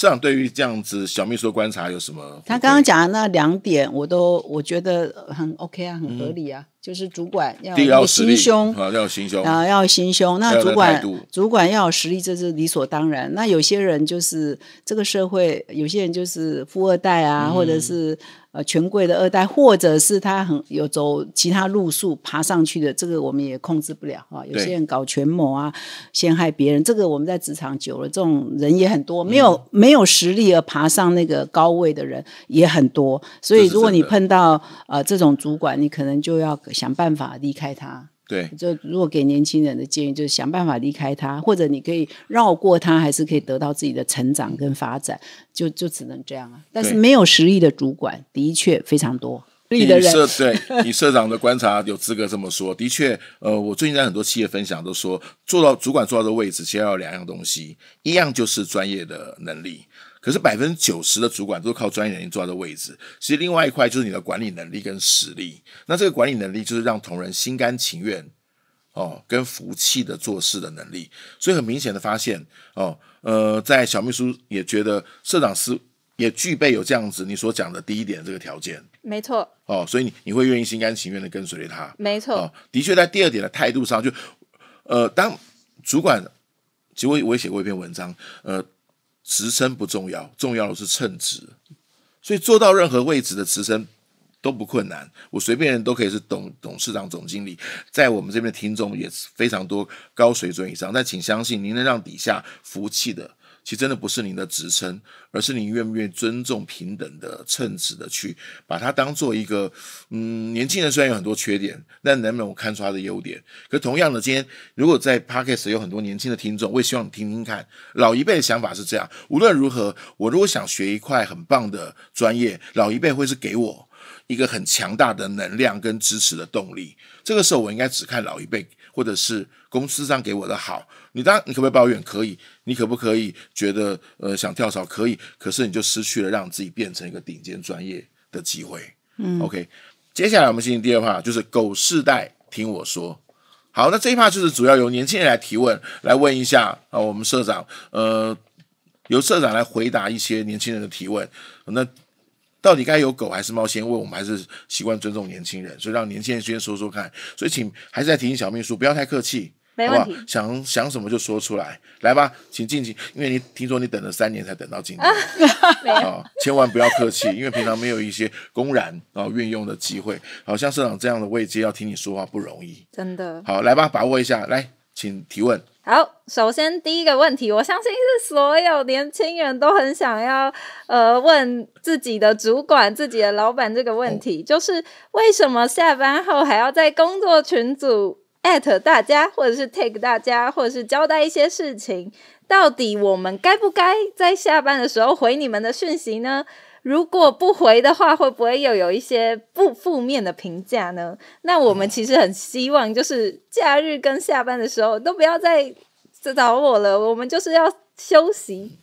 市长对于这样子小秘书观察有什么？他刚刚讲的那两点，我都我觉得很 OK 啊，很合理啊。就是主管要有心胸啊，要心胸啊，要心胸。那主管主管要有实力，这是理所当然。那有些人就是这个社会，有些人就是富二代啊，或者是呃权贵的二代，或者是他很有走其他路数爬上去的。这个我们也控制不了啊。有些人搞权谋啊，陷害别人，这个我们在职场久了，这种人也很多。没有没有实力而爬上那个高位的人也很多。所以如果你碰到呃这种主管，你可能就要。想办法离开他，对，就如果给年轻人的建议就是想办法离开他，或者你可以绕过他，还是可以得到自己的成长跟发展，就就只能这样啊。但是没有实力的主管的确非常多。你社对，你社长的观察有资格这么说，的确，呃，我最近在很多企业分享都说，做到主管做到的位置，其实要两样东西，一样就是专业的能力。可是百分之九十的主管都是靠专业能力坐到的位置，其实另外一块就是你的管理能力跟实力。那这个管理能力就是让同仁心甘情愿哦，跟服气的做事的能力。所以很明显的发现哦，呃，在小秘书也觉得社长是也具备有这样子你所讲的第一点这个条件，没错哦，所以你你会愿意心甘情愿的跟随他，没错，的确在第二点的态度上，就呃，当主管，其实我也写过一篇文章，呃。职称不重要，重要的是称职。所以做到任何位置的职称都不困难，我随便人都可以是董董事长、总经理。在我们这边听众也是非常多、高水准以上。但请相信，您能让底下服气的。其实真的不是您的职称，而是您愿不愿意尊重平等的称职的去把它当做一个。嗯，年轻人虽然有很多缺点，但能不我看出他的优点。可同样的，今天如果在 podcast 有很多年轻的听众，我也希望你听听看。老一辈的想法是这样：无论如何，我如果想学一块很棒的专业，老一辈会是给我一个很强大的能量跟支持的动力。这个时候，我应该只看老一辈。或者是公司上给我的好，你当你可不可以抱怨？可以，你可不可以觉得呃想跳槽可以？可是你就失去了让自己变成一个顶尖专业的机会。嗯，OK，接下来我们进行第二趴，就是狗世代听我说。好，那这一趴就是主要由年轻人来提问，来问一下啊，我们社长，呃，由社长来回答一些年轻人的提问。那。到底该有狗还是猫先？我们还是习惯尊重年轻人，所以让年轻人先说说看。所以请还是在提醒小秘书，不要太客气，不好想想什么就说出来，来吧，请进静，因为你听说你等了三年才等到今天，啊，千万不要客气，因为平常没有一些公然啊运用的机会。好像社长这样的位阶要听你说话不容易，真的。好，来吧，把握一下，来。请提问。好，首先第一个问题，我相信是所有年轻人都很想要，呃，问自己的主管、自己的老板这个问题，就是为什么下班后还要在工作群组艾特大家，或者是 take 大家，或者是交代一些事情？到底我们该不该在下班的时候回你们的讯息呢？如果不回的话，会不会又有一些不负面的评价呢？那我们其实很希望，就是假日跟下班的时候都不要再找我了，我们就是要休息。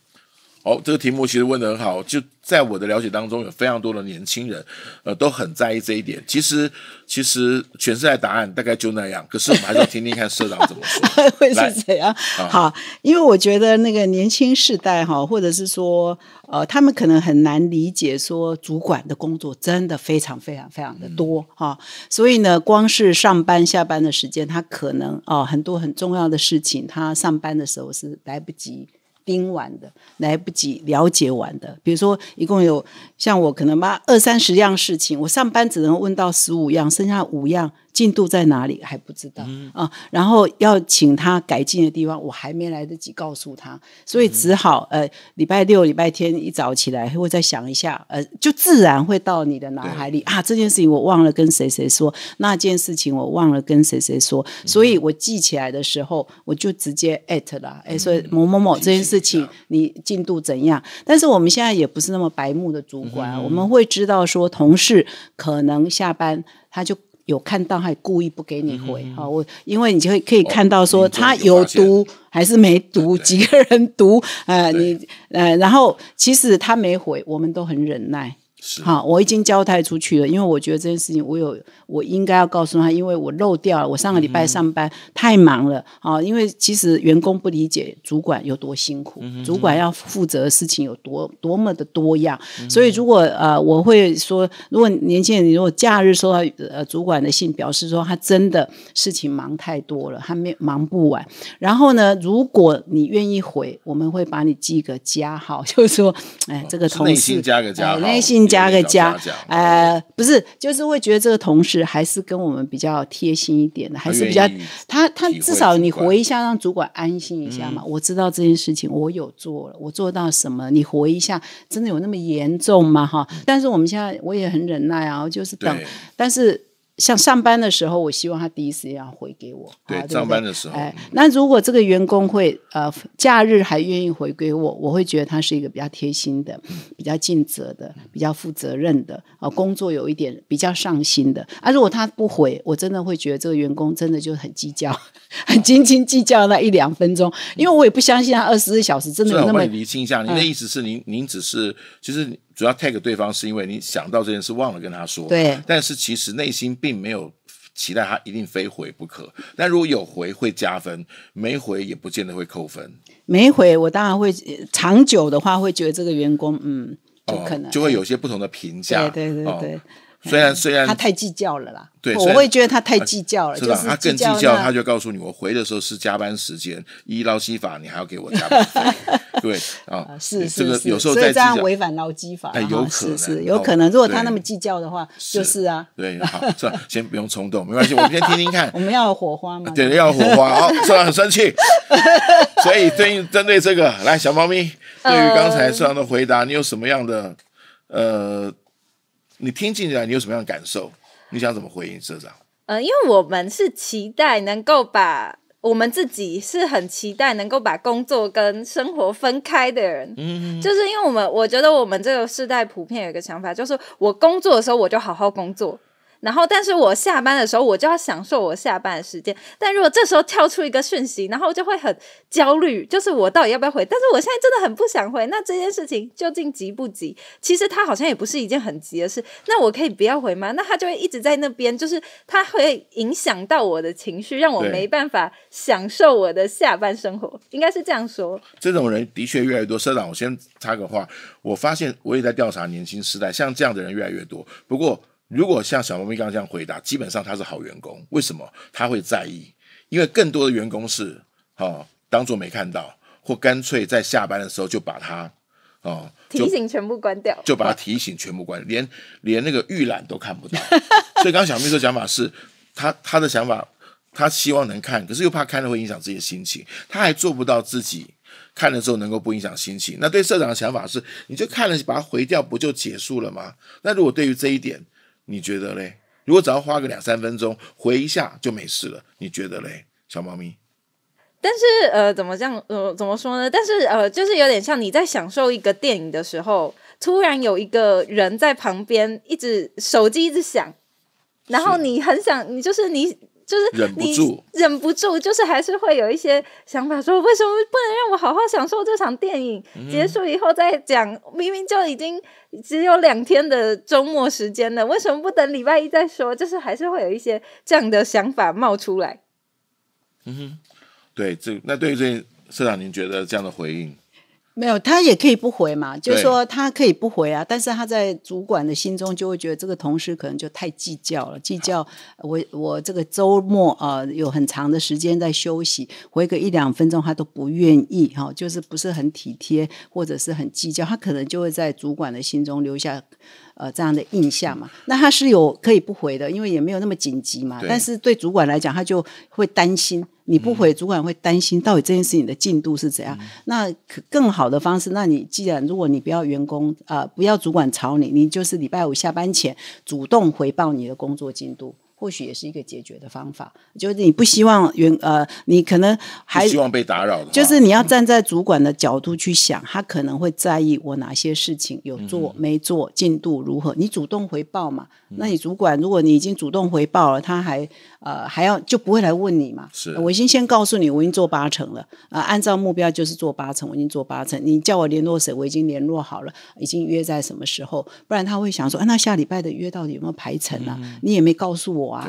好，这个题目其实问的很好，就。在我的了解当中，有非常多的年轻人，呃，都很在意这一点。其实，其实全世界答案大概就那样。可是我们还是要听听看社长怎么说，会是怎样？好，因为我觉得那个年轻世代哈，或者是说呃，他们可能很难理解说，主管的工作真的非常非常非常的多哈。所以呢，光是上班下班的时间，他可能哦很多很重要的事情，他上班的时候是来不及。盯完的，来不及了解完的，比如说，一共有像我可能嘛二三十样事情，我上班只能问到十五样，剩下五样。进度在哪里还不知道啊？然后要请他改进的地方，我还没来得及告诉他，所以只好呃，礼拜六礼拜天一早起来会再想一下，呃，就自然会到你的脑海里啊。这件事情我忘了跟谁谁说，那件事情我忘了跟谁谁说，所以我记起来的时候，我就直接 at 了，哎，以某某某这件事情你进度怎样？但是我们现在也不是那么白目的主管，我们会知道说同事可能下班他就。有看到还故意不给你回啊！我因为你就会可以看到说他有毒还是没毒，几个人毒呃，你呃，然后其实他没回，我们都很忍耐。好，我已经交代出去了，因为我觉得这件事情我有我应该要告诉他，因为我漏掉了。我上个礼拜上班太忙了啊，因为其实员工不理解主管有多辛苦，主管要负责的事情有多多么的多样。所以如果呃我会说，如果年轻人如果假日收到呃主管的信，表示说他真的事情忙太多了，他没忙不完。然后呢，如果你愿意回，我们会把你记个加号，就是说哎这个同事加个加号，内心加。加个加，呃，不是，就是会觉得这个同事还是跟我们比较贴心一点的，还是比较他他至少你回一下，让主管安心一下嘛。我知道这件事情，我有做了，我做到什么？你回一下，真的有那么严重吗？哈，但是我们现在我也很忍耐啊，就是等，但是。像上班的时候，我希望他第一时间回给我。对，上班的时候。哎，那如果这个员工会呃，假日还愿意回给我，我会觉得他是一个比较贴心的、比较尽责的、比较负责任的啊，工作有一点比较上心的。啊，如果他不回，我真的会觉得这个员工真的就很计较、很斤斤计较那一两分钟，因为我也不相信他二十四小时真的那么。倾下，您的意思，是您您只是就是。主要 tag 对方是因为你想到这件事忘了跟他说，对，但是其实内心并没有期待他一定非回不可，但如果有回会加分，没回也不见得会扣分。没回我当然会长久的话会觉得这个员工，嗯，就可能就会有些不同的评价，对对对。虽然虽然他太计较了啦，对，我会觉得他太计较了。是吧？他更计较，他就告诉你，我回的时候是加班时间，依劳资法，你还要给我加班。对啊，是这个有时候在这样违反劳基法，有可能，有可能。如果他那么计较的话，就是啊，对，好，社长先不用冲动，没关系，我们先听听看。我们要火花嘛？对，要火花。好，社长很生气，所以对应针对这个，来小猫咪，对于刚才社长的回答，你有什么样的呃？你听进来，你有什么样的感受？你想怎么回应社长？嗯，因为我们是期待能够把我们自己是很期待能够把工作跟生活分开的人。嗯，就是因为我们，我觉得我们这个时代普遍有一个想法，就是我工作的时候，我就好好工作。然后，但是我下班的时候，我就要享受我下班的时间。但如果这时候跳出一个讯息，然后我就会很焦虑，就是我到底要不要回？但是我现在真的很不想回。那这件事情究竟急不急？其实他好像也不是一件很急的事。那我可以不要回吗？那他就会一直在那边，就是他会影响到我的情绪，让我没办法享受我的下班生活。应该是这样说。这种人的确越来越多。社长，我先插个话。我发现我也在调查年轻时代，像这样的人越来越多。不过。如果像小猫咪刚刚这样回答，基本上他是好员工。为什么他会在意？因为更多的员工是哦，当做没看到，或干脆在下班的时候就把它哦提醒全部关掉，就把它提醒全部关，连连那个预览都看不到。所以刚刚小秘书想法是，他他的想法，他希望能看，可是又怕看了会影响自己的心情，他还做不到自己看了之后能够不影响心情。那对社长的想法是，你就看了，把它回掉，不就结束了吗？那如果对于这一点。你觉得嘞？如果只要花个两三分钟回一下就没事了，你觉得嘞，小猫咪？但是呃，怎么讲呃，怎么说呢？但是呃，就是有点像你在享受一个电影的时候，突然有一个人在旁边一直手机一直响，然后你很想你就是你。就是忍不住，忍不住，就是还是会有一些想法，说为什么不能让我好好享受这场电影结束以后再讲？明明就已经只有两天的周末时间了，为什么不等礼拜一再说？就是还是会有一些这样的想法冒出来。嗯哼，对，这那对于这社长您觉得这样的回应？没有，他也可以不回嘛，就是说他可以不回啊。但是他在主管的心中就会觉得这个同事可能就太计较了，计较我我这个周末啊有很长的时间在休息，回个一两分钟他都不愿意哈，就是不是很体贴或者是很计较，他可能就会在主管的心中留下呃这样的印象嘛。那他是有可以不回的，因为也没有那么紧急嘛。但是对主管来讲，他就会担心。你不回，主管会担心到底这件事情的进度是怎样。那更好的方式，那你既然如果你不要员工啊，不要主管吵你，你就是礼拜五下班前主动回报你的工作进度，或许也是一个解决的方法。就是你不希望员呃，你可能还希望被打扰，就是你要站在主管的角度去想，他可能会在意我哪些事情有做没做，进度如何。你主动回报嘛？那你主管如果你已经主动回报了，他还。呃，还要就不会来问你嘛。是，我已经先告诉你，我已经做八成了。呃，按照目标就是做八成，我已经做八成。你叫我联络谁，我已经联络好了，已经约在什么时候？不然他会想说，那下礼拜的约到底有没有排成呢？你也没告诉我啊。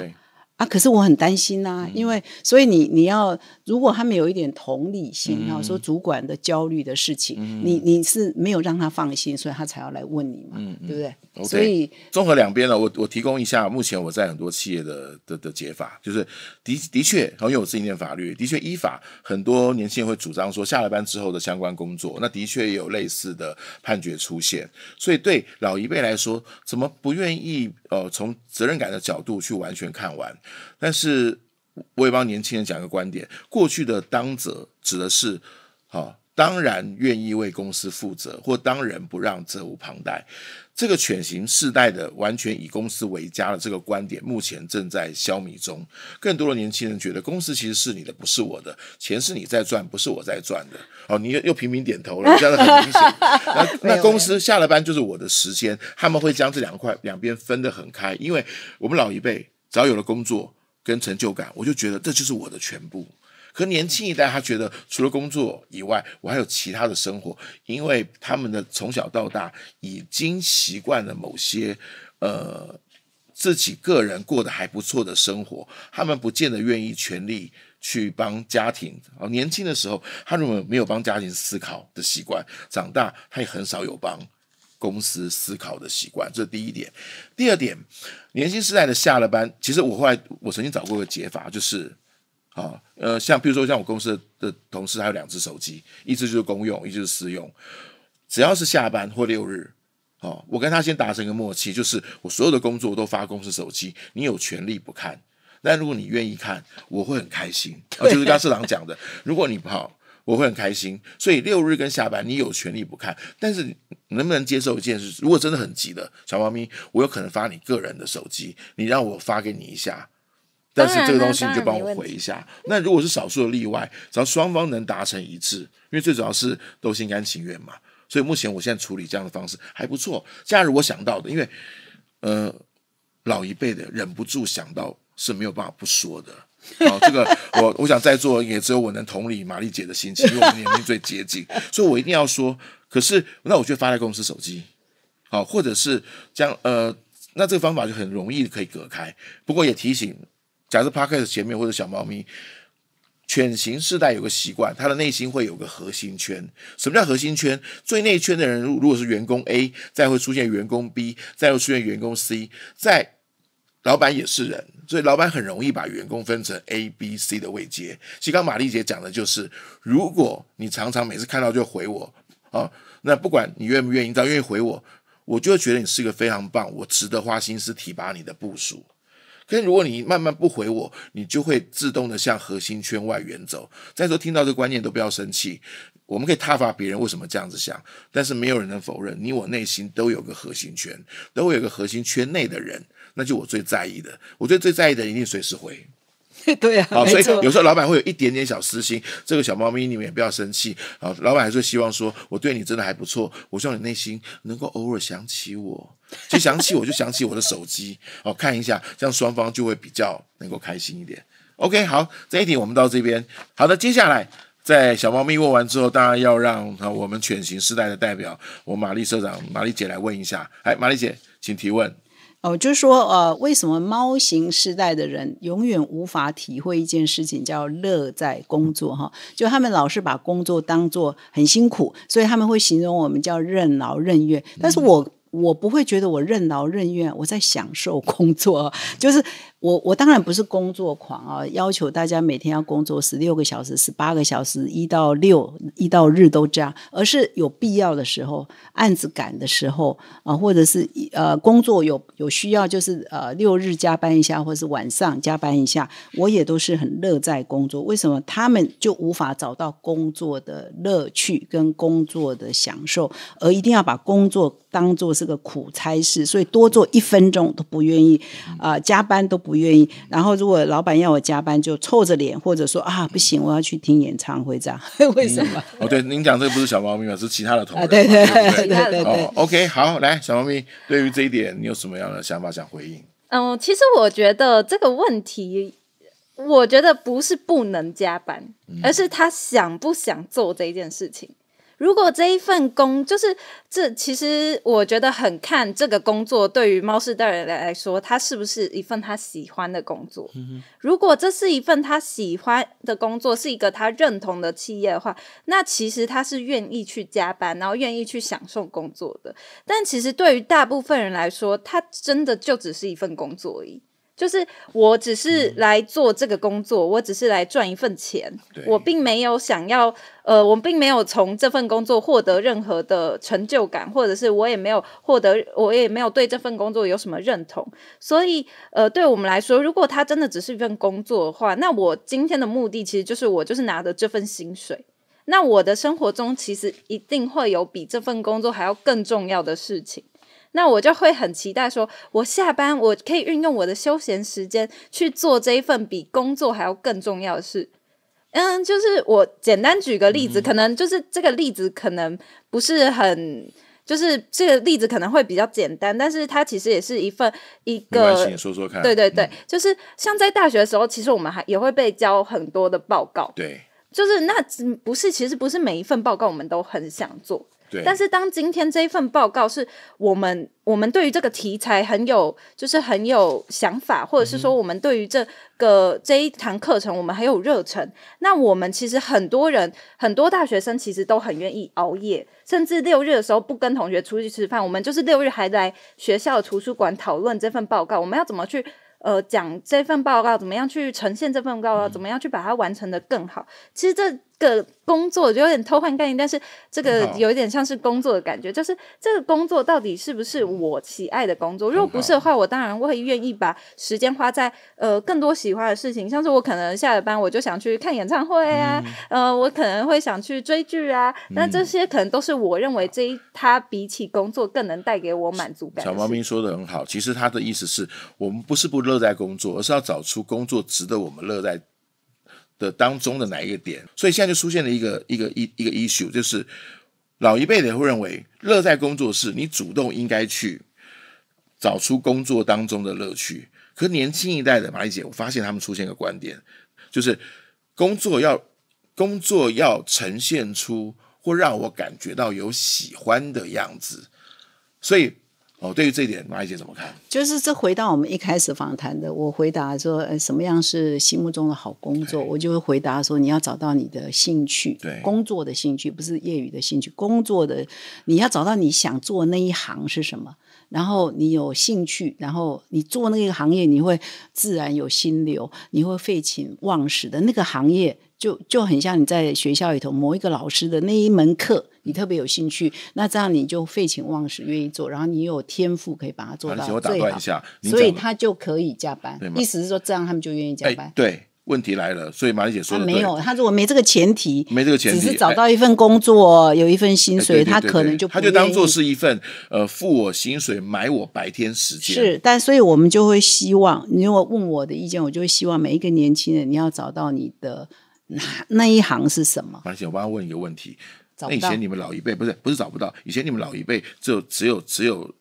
啊，可是我很担心呐，因为所以你你要如果他们有一点同理心，然后说主管的焦虑的事情，你你是没有让他放心，所以他才要来问你嘛，对不对？所以综合两边呢，我我提供一下目前我在很多企业的的的解法，就是的的确，很有因为我念法律，的确依法很多年轻人会主张说，下了班之后的相关工作，那的确也有类似的判决出现，所以对老一辈来说，怎么不愿意？呃，从责任感的角度去完全看完，但是我也帮年轻人讲一个观点：过去的当责指的是，啊，当然愿意为公司负责，或当仁不让，责无旁贷。这个犬型世代的完全以公司为家的这个观点，目前正在消弭中。更多的年轻人觉得，公司其实是你的，不是我的；钱是你在赚，不是我在赚的。哦，你又又频频点头了，这样子很明显。那那公司下了班就是我的时间，他们会将这两块两边分得很开。因为我们老一辈，只要有了工作跟成就感，我就觉得这就是我的全部。可年轻一代他觉得，除了工作以外，我还有其他的生活，因为他们的从小到大已经习惯了某些，呃，自己个人过得还不错的生活，他们不见得愿意全力去帮家庭。啊！年轻的时候，他如果没有帮家庭思考的习惯，长大他也很少有帮公司思考的习惯。这是第一点。第二点，年轻时代的下了班，其实我后来我曾经找过一个解法，就是。啊，呃，像比如说像我公司的同事，还有两只手机，一只就是公用，一只是私用。只要是下班或六日，哦，我跟他先达成一个默契，就是我所有的工作都发公司手机，你有权利不看。但如果你愿意看，我会很开心。就是刚社长讲的，如果你不好，我会很开心。所以六日跟下班，你有权利不看，但是能不能接受一件事？如果真的很急的，小猫咪，我有可能发你个人的手机，你让我发给你一下。但是这个东西你就帮我回一下。那如果是少数的例外，只要双方能达成一致，因为最主要是都心甘情愿嘛。所以目前我现在处理这样的方式还不错。假如我想到的，因为呃老一辈的忍不住想到是没有办法不说的。好，这个我我想在座也只有我能同理玛丽姐的心情，因为我们年龄最接近，所以我一定要说。可是那我就发在公司手机，好，或者是这样呃，那这个方法就很容易可以隔开。不过也提醒。假设 p a r k e t 前面或者小猫咪，犬型世代有个习惯，它的内心会有个核心圈。什么叫核心圈？最内圈的人，如如果是员工 A，再会出现员工 B，再会出现员工 C，在老板也是人，所以老板很容易把员工分成 A、B、C 的位阶。刚刚玛丽姐讲的就是，如果你常常每次看到就回我啊，那不管你愿不愿意，只要愿意回我，我就觉得你是一个非常棒，我值得花心思提拔你的部署。可是如果你慢慢不回我，你就会自动的向核心圈外远走。再说听到这个观念都不要生气，我们可以挞伐别人为什么这样子想，但是没有人能否认你我内心都有个核心圈，都有个核心圈内的人，那就我最在意的，我最最在意的一定随时回。对啊，所以有时候老板会有一点点小私心，这个小猫咪你们也不要生气啊。老板还是希望说，我对你真的还不错，我希望你内心能够偶尔想起我，就想起我就想起我的手机，哦 看一下，这样双方就会比较能够开心一点。OK，好，这一题我们到这边。好的，接下来在小猫咪问完之后，当然要让我们犬型世代的代表，我玛丽社长玛丽姐来问一下。哎，玛丽姐，请提问。哦，就是说，呃，为什么猫型时代的人永远无法体会一件事情，叫乐在工作？哈，就他们老是把工作当做很辛苦，所以他们会形容我们叫任劳任怨。但是我我不会觉得我任劳任怨，我在享受工作，就是。我我当然不是工作狂啊，要求大家每天要工作十六个小时、十八个小时，一到六、一到日都这样，而是有必要的时候、案子赶的时候啊，或者是呃工作有有需要，就是呃六日加班一下，或者是晚上加班一下，我也都是很乐在工作。为什么他们就无法找到工作的乐趣跟工作的享受，而一定要把工作当做是个苦差事，所以多做一分钟都不愿意啊，加班都。不愿意，然后如果老板要我加班，就臭着脸，或者说啊，不行，我要去听演唱会这样。为什么？哦，对，您讲这个不是小猫咪嘛，是其他的同事。对对对对对。OK，好，来，小猫咪，对于这一点，你有什么样的想法想回应？嗯，其实我觉得这个问题，我觉得不是不能加班，而是他想不想做这件事情。如果这一份工就是这，其实我觉得很看这个工作对于猫世代人来说，他是不是一份他喜欢的工作。如果这是一份他喜欢的工作，是一个他认同的企业的话，那其实他是愿意去加班，然后愿意去享受工作的。但其实对于大部分人来说，他真的就只是一份工作而已。就是我只是来做这个工作，我只是来赚一份钱，我并没有想要，呃，我并没有从这份工作获得任何的成就感，或者是我也没有获得，我也没有对这份工作有什么认同。所以，呃，对我们来说，如果它真的只是一份工作的话，那我今天的目的其实就是我就是拿的这份薪水。那我的生活中其实一定会有比这份工作还要更重要的事情。那我就会很期待，说我下班我可以运用我的休闲时间去做这一份比工作还要更重要的事。嗯，就是我简单举个例子，可能就是这个例子可能不是很，就是这个例子可能会比较简单，但是它其实也是一份一个，说说看。对对对，就是像在大学的时候，其实我们还也会被交很多的报告。对，就是那不是，其实不是每一份报告我们都很想做。但是，当今天这份报告是我们，我们对于这个题材很有，就是很有想法，或者是说我们对于这个这一堂课程，我们很有热忱。那我们其实很多人，很多大学生其实都很愿意熬夜，甚至六日的时候不跟同学出去吃饭，我们就是六日还在学校图书馆讨论这份报告，我们要怎么去呃讲这份报告，怎么样去呈现这份报告，怎么样去把它完成的更好？其实这。个工作就有点偷换概念，但是这个有一点像是工作的感觉，就是这个工作到底是不是我喜爱的工作？如果不是的话，我当然会愿意把时间花在呃更多喜欢的事情，像是我可能下了班我就想去看演唱会啊，呃，我可能会想去追剧啊，那这些可能都是我认为这一他比起工作更能带给我满足感。小猫咪说的很好，其实他的意思是我们不是不乐在工作，而是要找出工作值得我们乐在。的当中的哪一个点，所以现在就出现了一个一个一一个 issue，就是老一辈的会认为乐在工作是，你主动应该去找出工作当中的乐趣。可年轻一代的马丽姐，我发现他们出现个观点，就是工作要工作要呈现出或让我感觉到有喜欢的样子，所以。哦，对于这一点，马一姐怎么看？就是这回到我们一开始访谈的，我回答说，呃，什么样是心目中的好工作？我就会回答说，你要找到你的兴趣，对工作的兴趣，不是业余的兴趣。工作的，你要找到你想做那一行是什么，然后你有兴趣，然后你做那个行业，你会自然有心流，你会废寝忘食的那个行业。就就很像你在学校里头某一个老师的那一门课，你特别有兴趣，那这样你就废寝忘食，愿意做，然后你有天赋可以把它做到最打断一下，所以他就可以加班。意思是说，这样他们就愿意加班。对，问题来了，所以马丽姐说他没有，他如果没这个前提，没这个前提，只是找到一份工作，有一份薪水，他可能就他就当做是一份呃付我薪水买我白天时间。是，但所以我们就会希望，你如果问我的意见，我就会希望每一个年轻人，你要找到你的。那那一行是什么？而且我帮他问一个问题，那以前你们老一辈不是不是找不到？以前你们老一辈只有只有只有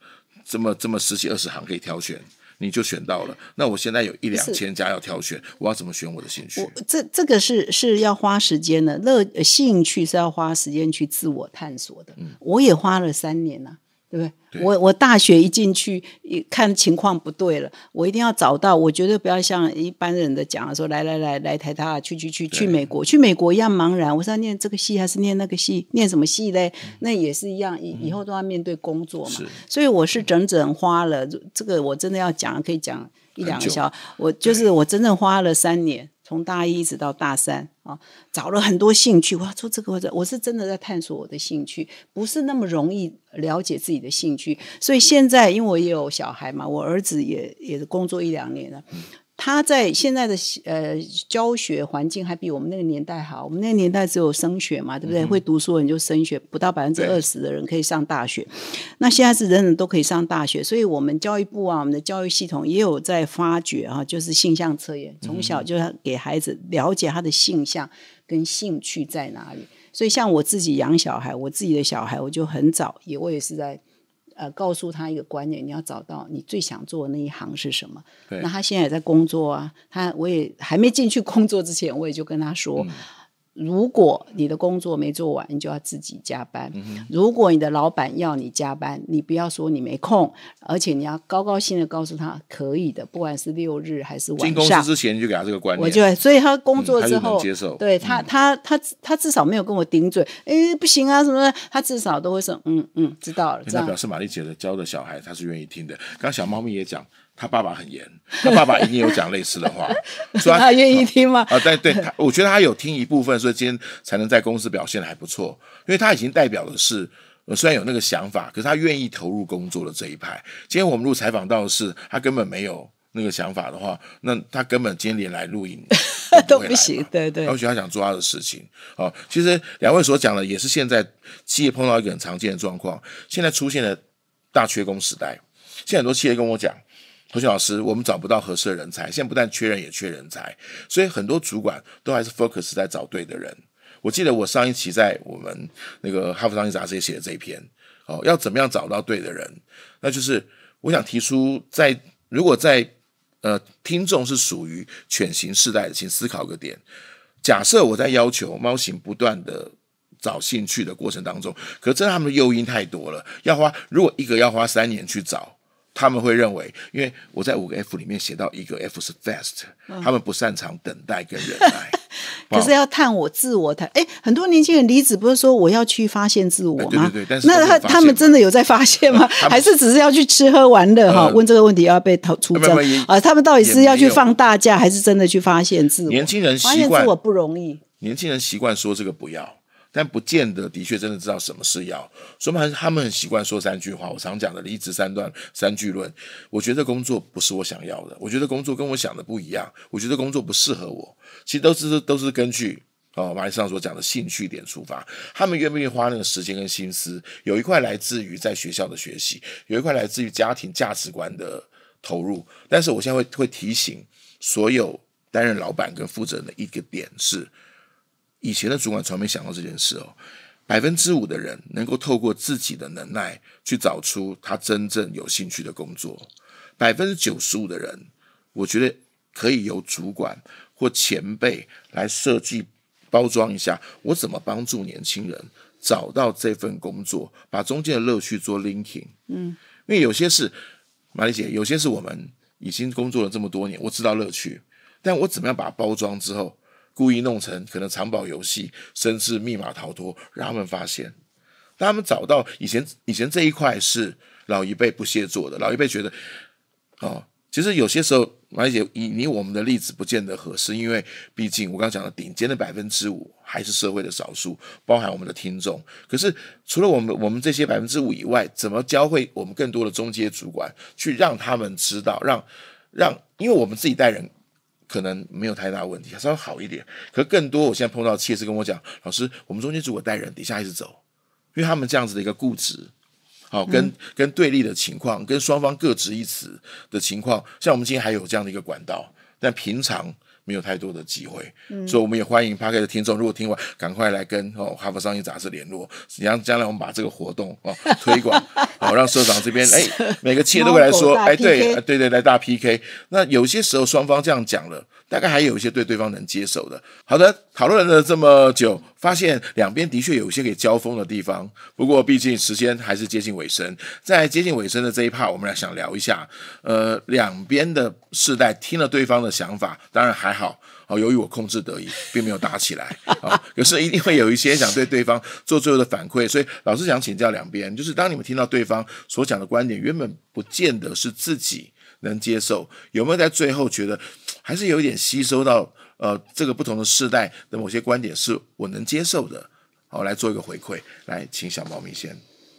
这么这么十几二十行可以挑选，你就选到了。那我现在有一两千家要挑选，我要怎么选我的兴趣？这这个是是要花时间的，乐兴趣是要花时间去自我探索的。嗯，我也花了三年呢。对不对？我我大学一进去一看情况不对了，我一定要找到，我绝对不要像一般人的讲说，来来来来台大，去去去去美国，去美国一样茫然。我是要念这个系还是念那个系？念什么系嘞？那也是一样，以以后都要面对工作嘛。所以我是整整花了这个，我真的要讲，可以讲一两个小时。我就是我真正花了三年。从大一一直到大三啊，找了很多兴趣，我要做这个我是真的在探索我的兴趣，不是那么容易了解自己的兴趣。所以现在，因为我也有小孩嘛，我儿子也也工作一两年了。他在现在的呃教学环境还比我们那个年代好，我们那个年代只有升学嘛，对不对？会读书的人就升学，不到百分之二十的人可以上大学。那现在是人人都可以上大学，所以我们教育部啊，我们的教育系统也有在发掘哈，就是性向测验，从小就要给孩子了解他的性向跟兴趣在哪里。所以像我自己养小孩，我自己的小孩，我就很早也我也是在。呃，告诉他一个观念，你要找到你最想做的那一行是什么。那他现在也在工作啊，他我也还没进去工作之前，我也就跟他说。如果你的工作没做完，你就要自己加班。如果你的老板要你加班，你不要说你没空，而且你要高高兴的告诉他可以的，不管是六日还是晚上。进公司之前就给他这个观念，对，所以他工作之后，接受。对他，他他他至少没有跟我顶嘴，哎，不行啊什么？他至少都会说，嗯嗯，知道了。那表示玛丽姐的教的小孩，他是愿意听的。刚小猫咪也讲。他爸爸很严，他爸爸一定有讲类似的话，说 他愿意听吗？啊，对对，他我觉得他有听一部分，所以今天才能在公司表现的还不错。因为他已经代表的是，虽然有那个想法，可是他愿意投入工作的这一派。今天我们录采访到的是，他根本没有那个想法的话，那他根本今天连来录音 都不行。对对，或许他想做他的事情。哦，其实两位所讲的也是现在企业碰到一个很常见的状况，现在出现了大缺工时代。现在很多企业跟我讲。洪兴老师，我们找不到合适的人才。现在不但缺人，也缺人才，所以很多主管都还是 focus 在找对的人。我记得我上一期在我们那个《哈佛商业杂志》写的这一篇，哦，要怎么样找到对的人？那就是我想提出，在如果在呃听众是属于犬型世代，请思考个点：假设我在要求猫型不断的找兴趣的过程当中，可这他们的诱因太多了，要花如果一个要花三年去找。他们会认为，因为我在五个 F 里面写到一个 F 是 fast，他们不擅长等待跟忍耐。可是要探我自我，哎，很多年轻人离职不是说我要去发现自我吗？对对对，那他他们真的有在发现吗？还是只是要去吃喝玩乐哈？问这个问题要被投出征啊？他们到底是要去放大假，还是真的去发现自我？年轻人发现自我不容易。年轻人习惯说这个不要。但不见得，的确真的知道什么是要，所以他们他们很习惯说三句话。我常讲的离职三段三句论，我觉得工作不是我想要的，我觉得工作跟我想的不一样，我觉得工作不适合我，其实都是都是根据哦，马先生所讲的兴趣点出发。他们愿不愿意花那个时间跟心思，有一块来自于在学校的学习，有一块来自于家庭价值观的投入。但是我现在会会提醒所有担任老板跟负责人的一个点是。以前的主管从没想到这件事哦。百分之五的人能够透过自己的能耐去找出他真正有兴趣的工作，百分之九十五的人，我觉得可以由主管或前辈来设计包装一下，我怎么帮助年轻人找到这份工作，把中间的乐趣做 linking。嗯，因为有些是玛丽姐，有些是我们已经工作了这么多年，我知道乐趣，但我怎么样把它包装之后？故意弄成可能藏宝游戏，甚至密码逃脱，让他们发现，让他们找到。以前以前这一块是老一辈不屑做的，老一辈觉得，哦，其实有些时候，马姐以你我们的例子不见得合适，因为毕竟我刚刚讲的顶尖的百分之五还是社会的少数，包含我们的听众。可是除了我们我们这些百分之五以外，怎么教会我们更多的中介主管去让他们知道，让让，因为我们自己代人。可能没有太大问题，稍微好一点。可更多，我现在碰到，业是跟我讲，老师，我们中间如果带人，底下一直走，因为他们这样子的一个固执，好，跟跟对立的情况，跟双方各执一词的情况，像我们今天还有这样的一个管道，但平常。没有太多的机会，所以我们也欢迎 Park 的听众，如果听完，赶快来跟哦《哈佛商业杂志》联络，让将来我们把这个活动哦推广，好让社长这边哎 每个企业都会来说哎对对对来大 PK。那有些时候双方这样讲了，大概还有一些对对方能接受的。好的，讨论了这么久，发现两边的确有一些可以交锋的地方，不过毕竟时间还是接近尾声，在接近尾声的这一 part，我们来想聊一下，呃，两边的世代听了对方的想法，当然还。好，好，由于我控制得宜，并没有打起来啊。有 时一定会有一些想对对方做最后的反馈，所以老师想请教两边，就是当你们听到对方所讲的观点，原本不见得是自己能接受，有没有在最后觉得还是有一点吸收到呃这个不同的世代的某些观点是我能接受的？好，来做一个回馈，来请小猫咪先。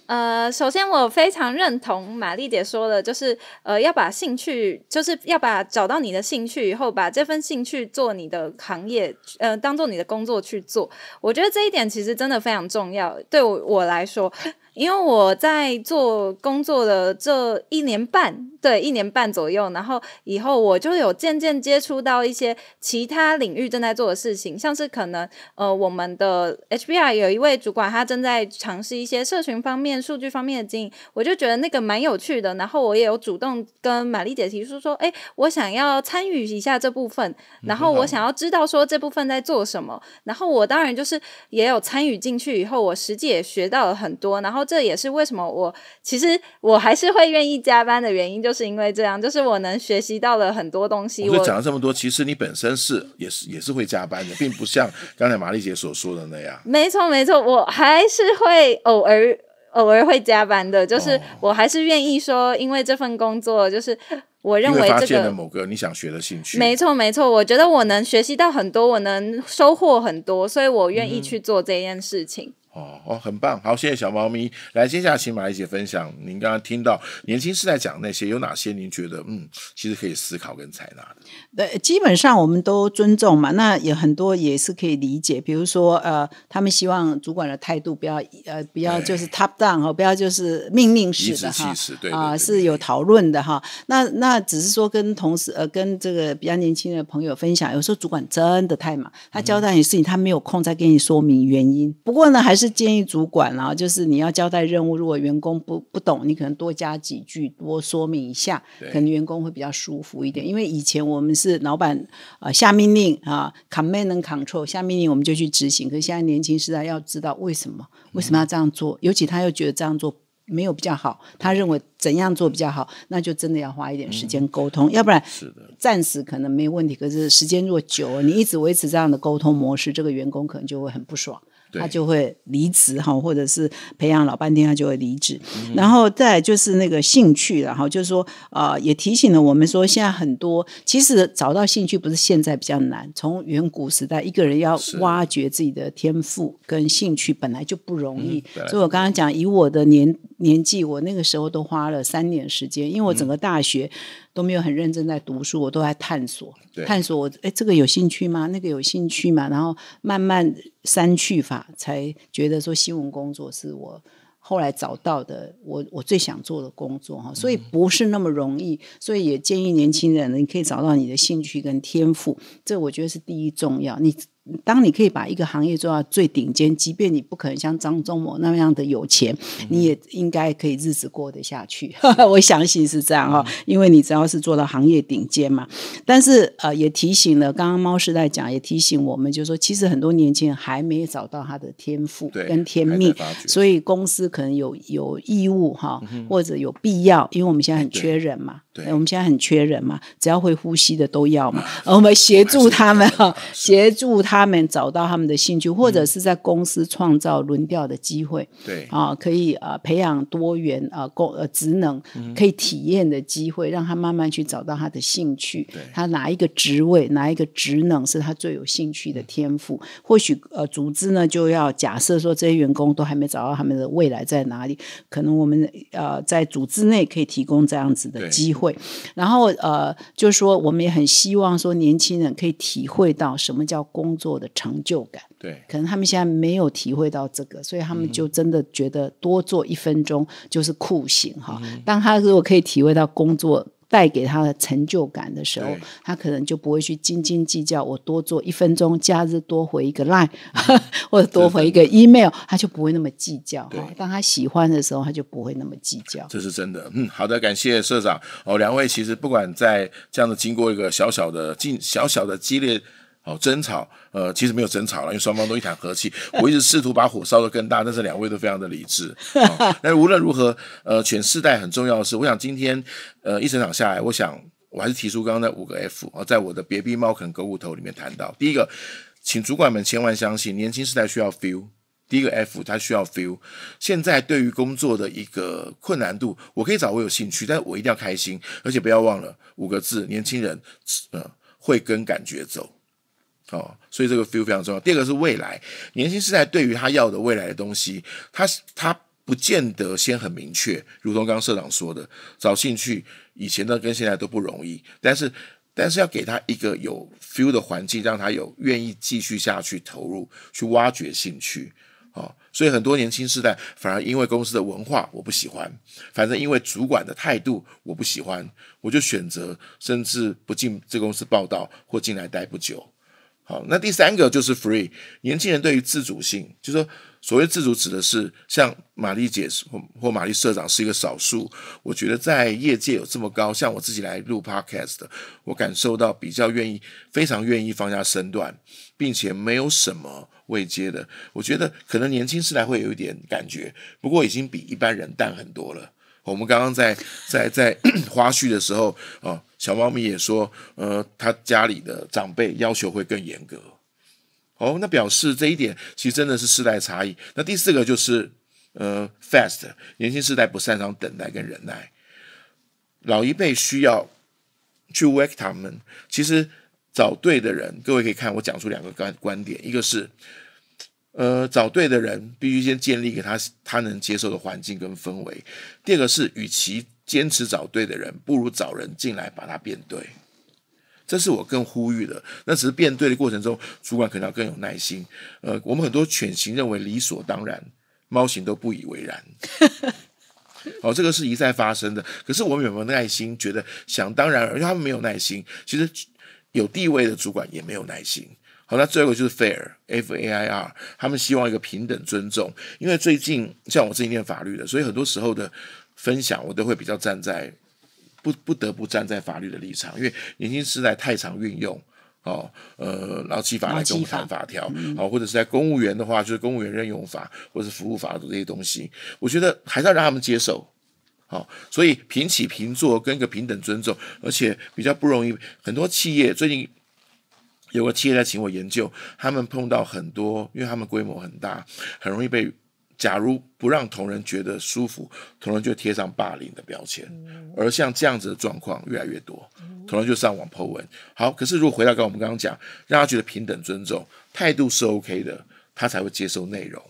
呃，首先我非常认同玛丽姐说的，就是呃要把兴趣，就是要把找到你的兴趣以后，把这份兴趣做你的行业，呃，当做你的工作去做。我觉得这一点其实真的非常重要，对我我来说，因为我在做工作的这一年半。对，一年半左右，然后以后我就有渐渐接触到一些其他领域正在做的事情，像是可能呃，我们的 HBR 有一位主管，他正在尝试一些社群方面、数据方面的经营，我就觉得那个蛮有趣的。然后我也有主动跟玛丽姐提出说：“哎，我想要参与一下这部分，然后我想要知道说这部分在做什么。”然后我当然就是也有参与进去，以后我实际也学到了很多。然后这也是为什么我其实我还是会愿意加班的原因，就是。是因为这样，就是我能学习到的很多东西。我讲了这么多，其实你本身是也是也是会加班的，并不像刚才玛丽姐所说的那样。没错没错，我还是会偶尔偶尔会加班的，就是我还是愿意说，因为这份工作，就是我认为发现了某个你想学的兴趣。没错没错，我觉得我能学习到很多，我能收获很多，所以我愿意去做这件事情。哦哦，很棒，好，谢谢小猫咪。来，接下来请马丽姐分享您刚刚听到年轻世代讲那些有哪些，您觉得嗯，其实可以思考跟采纳的。呃，基本上我们都尊重嘛，那有很多也是可以理解。比如说，呃，他们希望主管的态度不要呃，不要就是 top down 哦，不要就是命令式的哈，啊，是有讨论的哈。那那只是说跟同事呃，跟这个比较年轻的朋友分享，有时候主管真的太忙，他交代你事情，他没有空再跟你说明原因。不过呢，还是建议主管啊，就是你要交代任务，如果员工不不懂，你可能多加几句，多说明一下，可能员工会比较舒服一点。因为以前我们是。是老板啊，下命令啊，command control 下命令我们就去执行。可是现在年轻时代要知道为什么为什么要这样做，尤其他又觉得这样做没有比较好，他认为怎样做比较好，那就真的要花一点时间沟通，要不然暂时可能没问题。可是时间若久，你一直维持这样的沟通模式，这个员工可能就会很不爽。他就会离职哈，或者是培养老半天他就会离职。然后再就是那个兴趣然哈，就是说呃，也提醒了我们说，现在很多其实找到兴趣不是现在比较难，从远古时代一个人要挖掘自己的天赋跟兴趣本来就不容易。所以我刚刚讲以我的年。年纪，我那个时候都花了三年时间，因为我整个大学都没有很认真在读书，我都在探索，探索我哎，这个有兴趣吗？那个有兴趣吗？然后慢慢删去法，才觉得说新闻工作是我后来找到的，我我最想做的工作哈，所以不是那么容易，所以也建议年轻人，你可以找到你的兴趣跟天赋，这我觉得是第一重要，你。当你可以把一个行业做到最顶尖，即便你不可能像张忠谋那样的有钱，你也应该可以日子过得下去。我相信是这样哈，因为你只要是做到行业顶尖嘛。但是呃，也提醒了，刚刚猫时代讲，也提醒我们，就是说，其实很多年轻人还没有找到他的天赋跟天命，所以公司可能有有义务哈，或者有必要，因为我们现在很缺人嘛。哎，我们现在很缺人嘛，只要会呼吸的都要嘛。我们协助他们哈，协助他们找到他们的兴趣，或者是在公司创造轮调的机会。对啊，可以啊，培养多元啊工呃职能可以体验的机会，让他慢慢去找到他的兴趣。对，他哪一个职位，哪一个职能是他最有兴趣的天赋？或许呃，组织呢就要假设说，这些员工都还没找到他们的未来在哪里？可能我们呃在组织内可以提供这样子的机会。然后呃，就是说，我们也很希望说，年轻人可以体会到什么叫工作的成就感。对，可能他们现在没有体会到这个，所以他们就真的觉得多做一分钟就是酷刑哈。当他如果可以体会到工作，带给他的成就感的时候，他可能就不会去斤斤计较。我多做一分钟，假日多回一个 line，或者多回一个 email，他就不会那么计较。当他喜欢的时候，他就不会那么计较。这是真的。嗯，好的，感谢社长哦。两位其实不管在这样的经过一个小小的激小小的激烈。哦，争吵，呃，其实没有争吵了，因为双方都一谈和气。我一直试图把火烧的更大，但是两位都非常的理智。那无论如何，呃，全世代很重要的是，我想今天，呃，一整场下来，我想我还是提出刚刚那五个 F 啊，在我的别逼猫啃狗骨头里面谈到第一个，请主管们千万相信，年轻世代需要 feel。第一个 F，他需要 feel。现在对于工作的一个困难度，我可以找我有兴趣，但我一定要开心，而且不要忘了五个字，年轻人，呃，会跟感觉走。哦，所以这个 feel 非常重要。第二个是未来年轻世代对于他要的未来的东西，他他不见得先很明确。如同刚刚社长说的，找兴趣以前呢跟现在都不容易，但是但是要给他一个有 feel 的环境，让他有愿意继续下去投入去挖掘兴趣。哦，所以很多年轻世代反而因为公司的文化我不喜欢，反正因为主管的态度我不喜欢，我就选择甚至不进这公司报道或进来待不久。好，那第三个就是 free 年轻人对于自主性，就是说所谓自主指的是像玛丽姐或或玛丽社长是一个少数，我觉得在业界有这么高，像我自己来录 podcast，我感受到比较愿意，非常愿意放下身段，并且没有什么未接的，我觉得可能年轻时代会有一点感觉，不过已经比一般人淡很多了。我们刚刚在在在 花絮的时候啊。小猫咪也说，呃，他家里的长辈要求会更严格。好，那表示这一点其实真的是世代差异。那第四个就是，呃，fast 年轻世代不擅长等待跟忍耐，老一辈需要去 wake 他们。其实找对的人，各位可以看我讲出两个观观点，一个是，呃，找对的人必须先建立给他他能接受的环境跟氛围；第二个是，与其坚持找对的人，不如找人进来把它变对。这是我更呼吁的。那只是变对的过程中，主管可能要更有耐心。呃，我们很多犬型认为理所当然，猫型都不以为然。好，这个是一再发生的。可是我们有没有耐心？觉得想当然，而且他们没有耐心。其实有地位的主管也没有耐心。好，那最后就是 fair f a i r，他们希望一个平等尊重。因为最近像我自己念法律的，所以很多时候的。分享我都会比较站在不不得不站在法律的立场，因为年轻时代太常运用哦，呃，劳基法来跟我们法条，好，或者是在公务员的话，就是公务员任用法或者是服务法的这些东西，我觉得还是要让他们接受，好，所以平起平坐跟一个平等尊重，而且比较不容易。很多企业最近有个企业在请我研究，他们碰到很多，因为他们规模很大，很容易被。假如不让同仁觉得舒服，同仁就贴上霸凌的标签。而像这样子的状况越来越多，同仁就上网破文。好，可是如果回到刚刚我们刚刚讲，让他觉得平等尊重态度是 OK 的，他才会接受内容。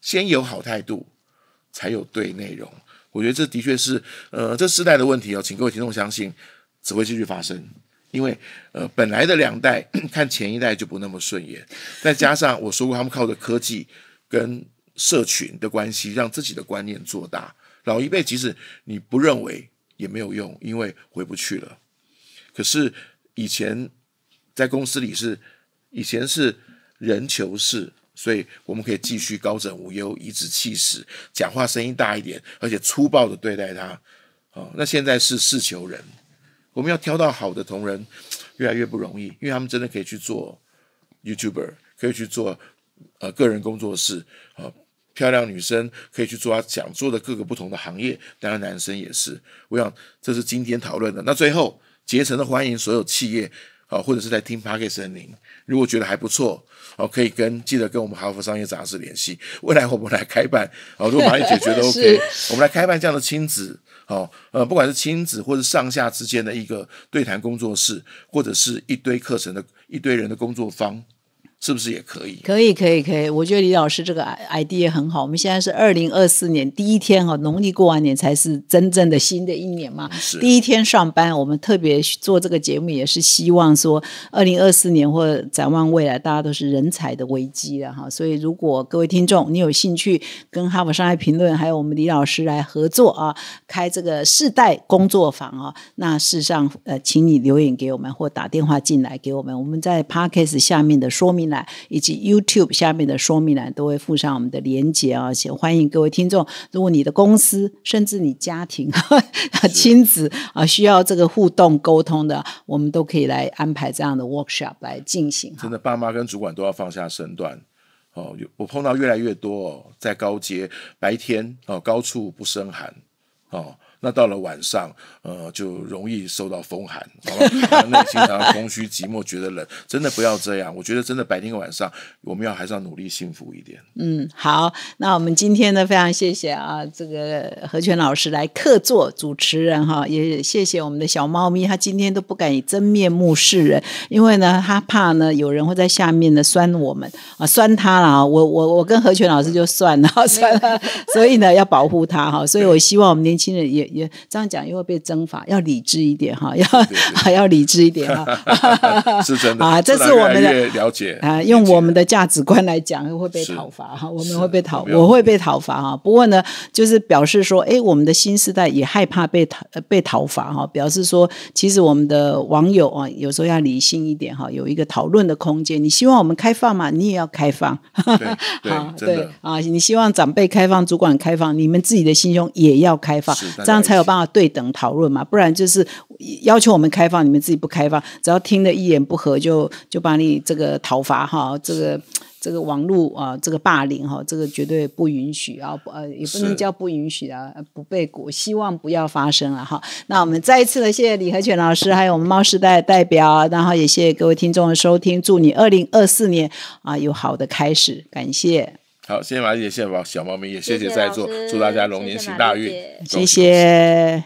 先有好态度，才有对内容。我觉得这的确是呃这世代的问题哦，请各位听众相信，只会继续发生，因为呃本来的两代 看前一代就不那么顺眼，再加上我说过他们靠着科技跟。社群的关系，让自己的观念做大。老一辈即使你不认为也没有用，因为回不去了。可是以前在公司里是以前是人求事，所以我们可以继续高枕无忧，颐指气使，讲话声音大一点，而且粗暴的对待他。那现在是事求人，我们要挑到好的同仁，越来越不容易，因为他们真的可以去做 YouTuber，可以去做呃个人工作室啊。漂亮女生可以去做她想做的各个不同的行业，当然男生也是。我想这是今天讨论的。那最后，竭诚的欢迎所有企业啊，或者是在听 parkes 的您，如果觉得还不错啊，可以跟记得跟我们哈佛商业杂志联系。未来我们来开办啊，如果马英姐觉得 OK，我们来开办这样的亲子哦，呃，不管是亲子或者上下之间的一个对谈工作室，或者是一堆课程的一堆人的工作坊。是不是也可以？可以，可以，可以。我觉得李老师这个 I D e 也很好。我们现在是二零二四年第一天哈，农历过完年才是真正的新的一年嘛。是第一天上班，我们特别做这个节目，也是希望说二零二四年或展望未来，大家都是人才的危机了哈。所以，如果各位听众你有兴趣跟《哈佛商业评论》还有我们李老师来合作啊，开这个世代工作坊啊，那事实上呃，请你留言给我们或打电话进来给我们，我们在 Parkes 下面的说明。以及 YouTube 下面的说明栏都会附上我们的连接啊，也欢迎各位听众。如果你的公司甚至你家庭 亲子啊需要这个互动沟通的，我们都可以来安排这样的 workshop 来进行。真的，爸妈跟主管都要放下身段哦。我碰到越来越多在高阶白天哦，高处不胜寒哦。那到了晚上，呃，就容易受到风寒，经 常空虚寂寞，觉得冷，真的不要这样。我觉得真的白天晚上，我们要还是要努力幸福一点。嗯，好，那我们今天呢，非常谢谢啊，这个何泉老师来客座主持人哈，也谢谢我们的小猫咪，他今天都不敢以真面目示人，因为呢，他怕呢有人会在下面呢酸我们啊，酸他了啊，我我 我跟何泉老师就算了 算了，所以呢，要保护他哈，所以我希望我们年轻人也。也这样讲，又会被征伐，要理智一点哈，要 要理智一点哈 是真的啊。这是我们的了解啊。用我们的价值观来讲，会被讨伐哈，我们会被讨，我会被讨伐哈。不过呢，就是表示说，哎，我们的新时代也害怕被讨被讨伐哈。表示说，其实我们的网友啊，有时候要理性一点哈，有一个讨论的空间。你希望我们开放嘛？你也要开放。对对啊，你希望长辈开放，主管开放，你们自己的心胸也要开放。这样。才有办法对等讨论嘛，不然就是要求我们开放，你们自己不开放，只要听的一言不合就就把你这个讨伐哈，这个这个网络啊，这个霸凌哈，这个绝对不允许啊，呃也不能叫不允许啊，不被国希望不要发生了哈。那我们再一次的谢谢李和全老师，还有我们猫时代的代表，然后也谢谢各位听众的收听，祝你二零二四年啊有好的开始，感谢。好，谢谢马姐，谢谢宝小猫咪，也谢谢在座，祝大家龙年行大运，谢谢。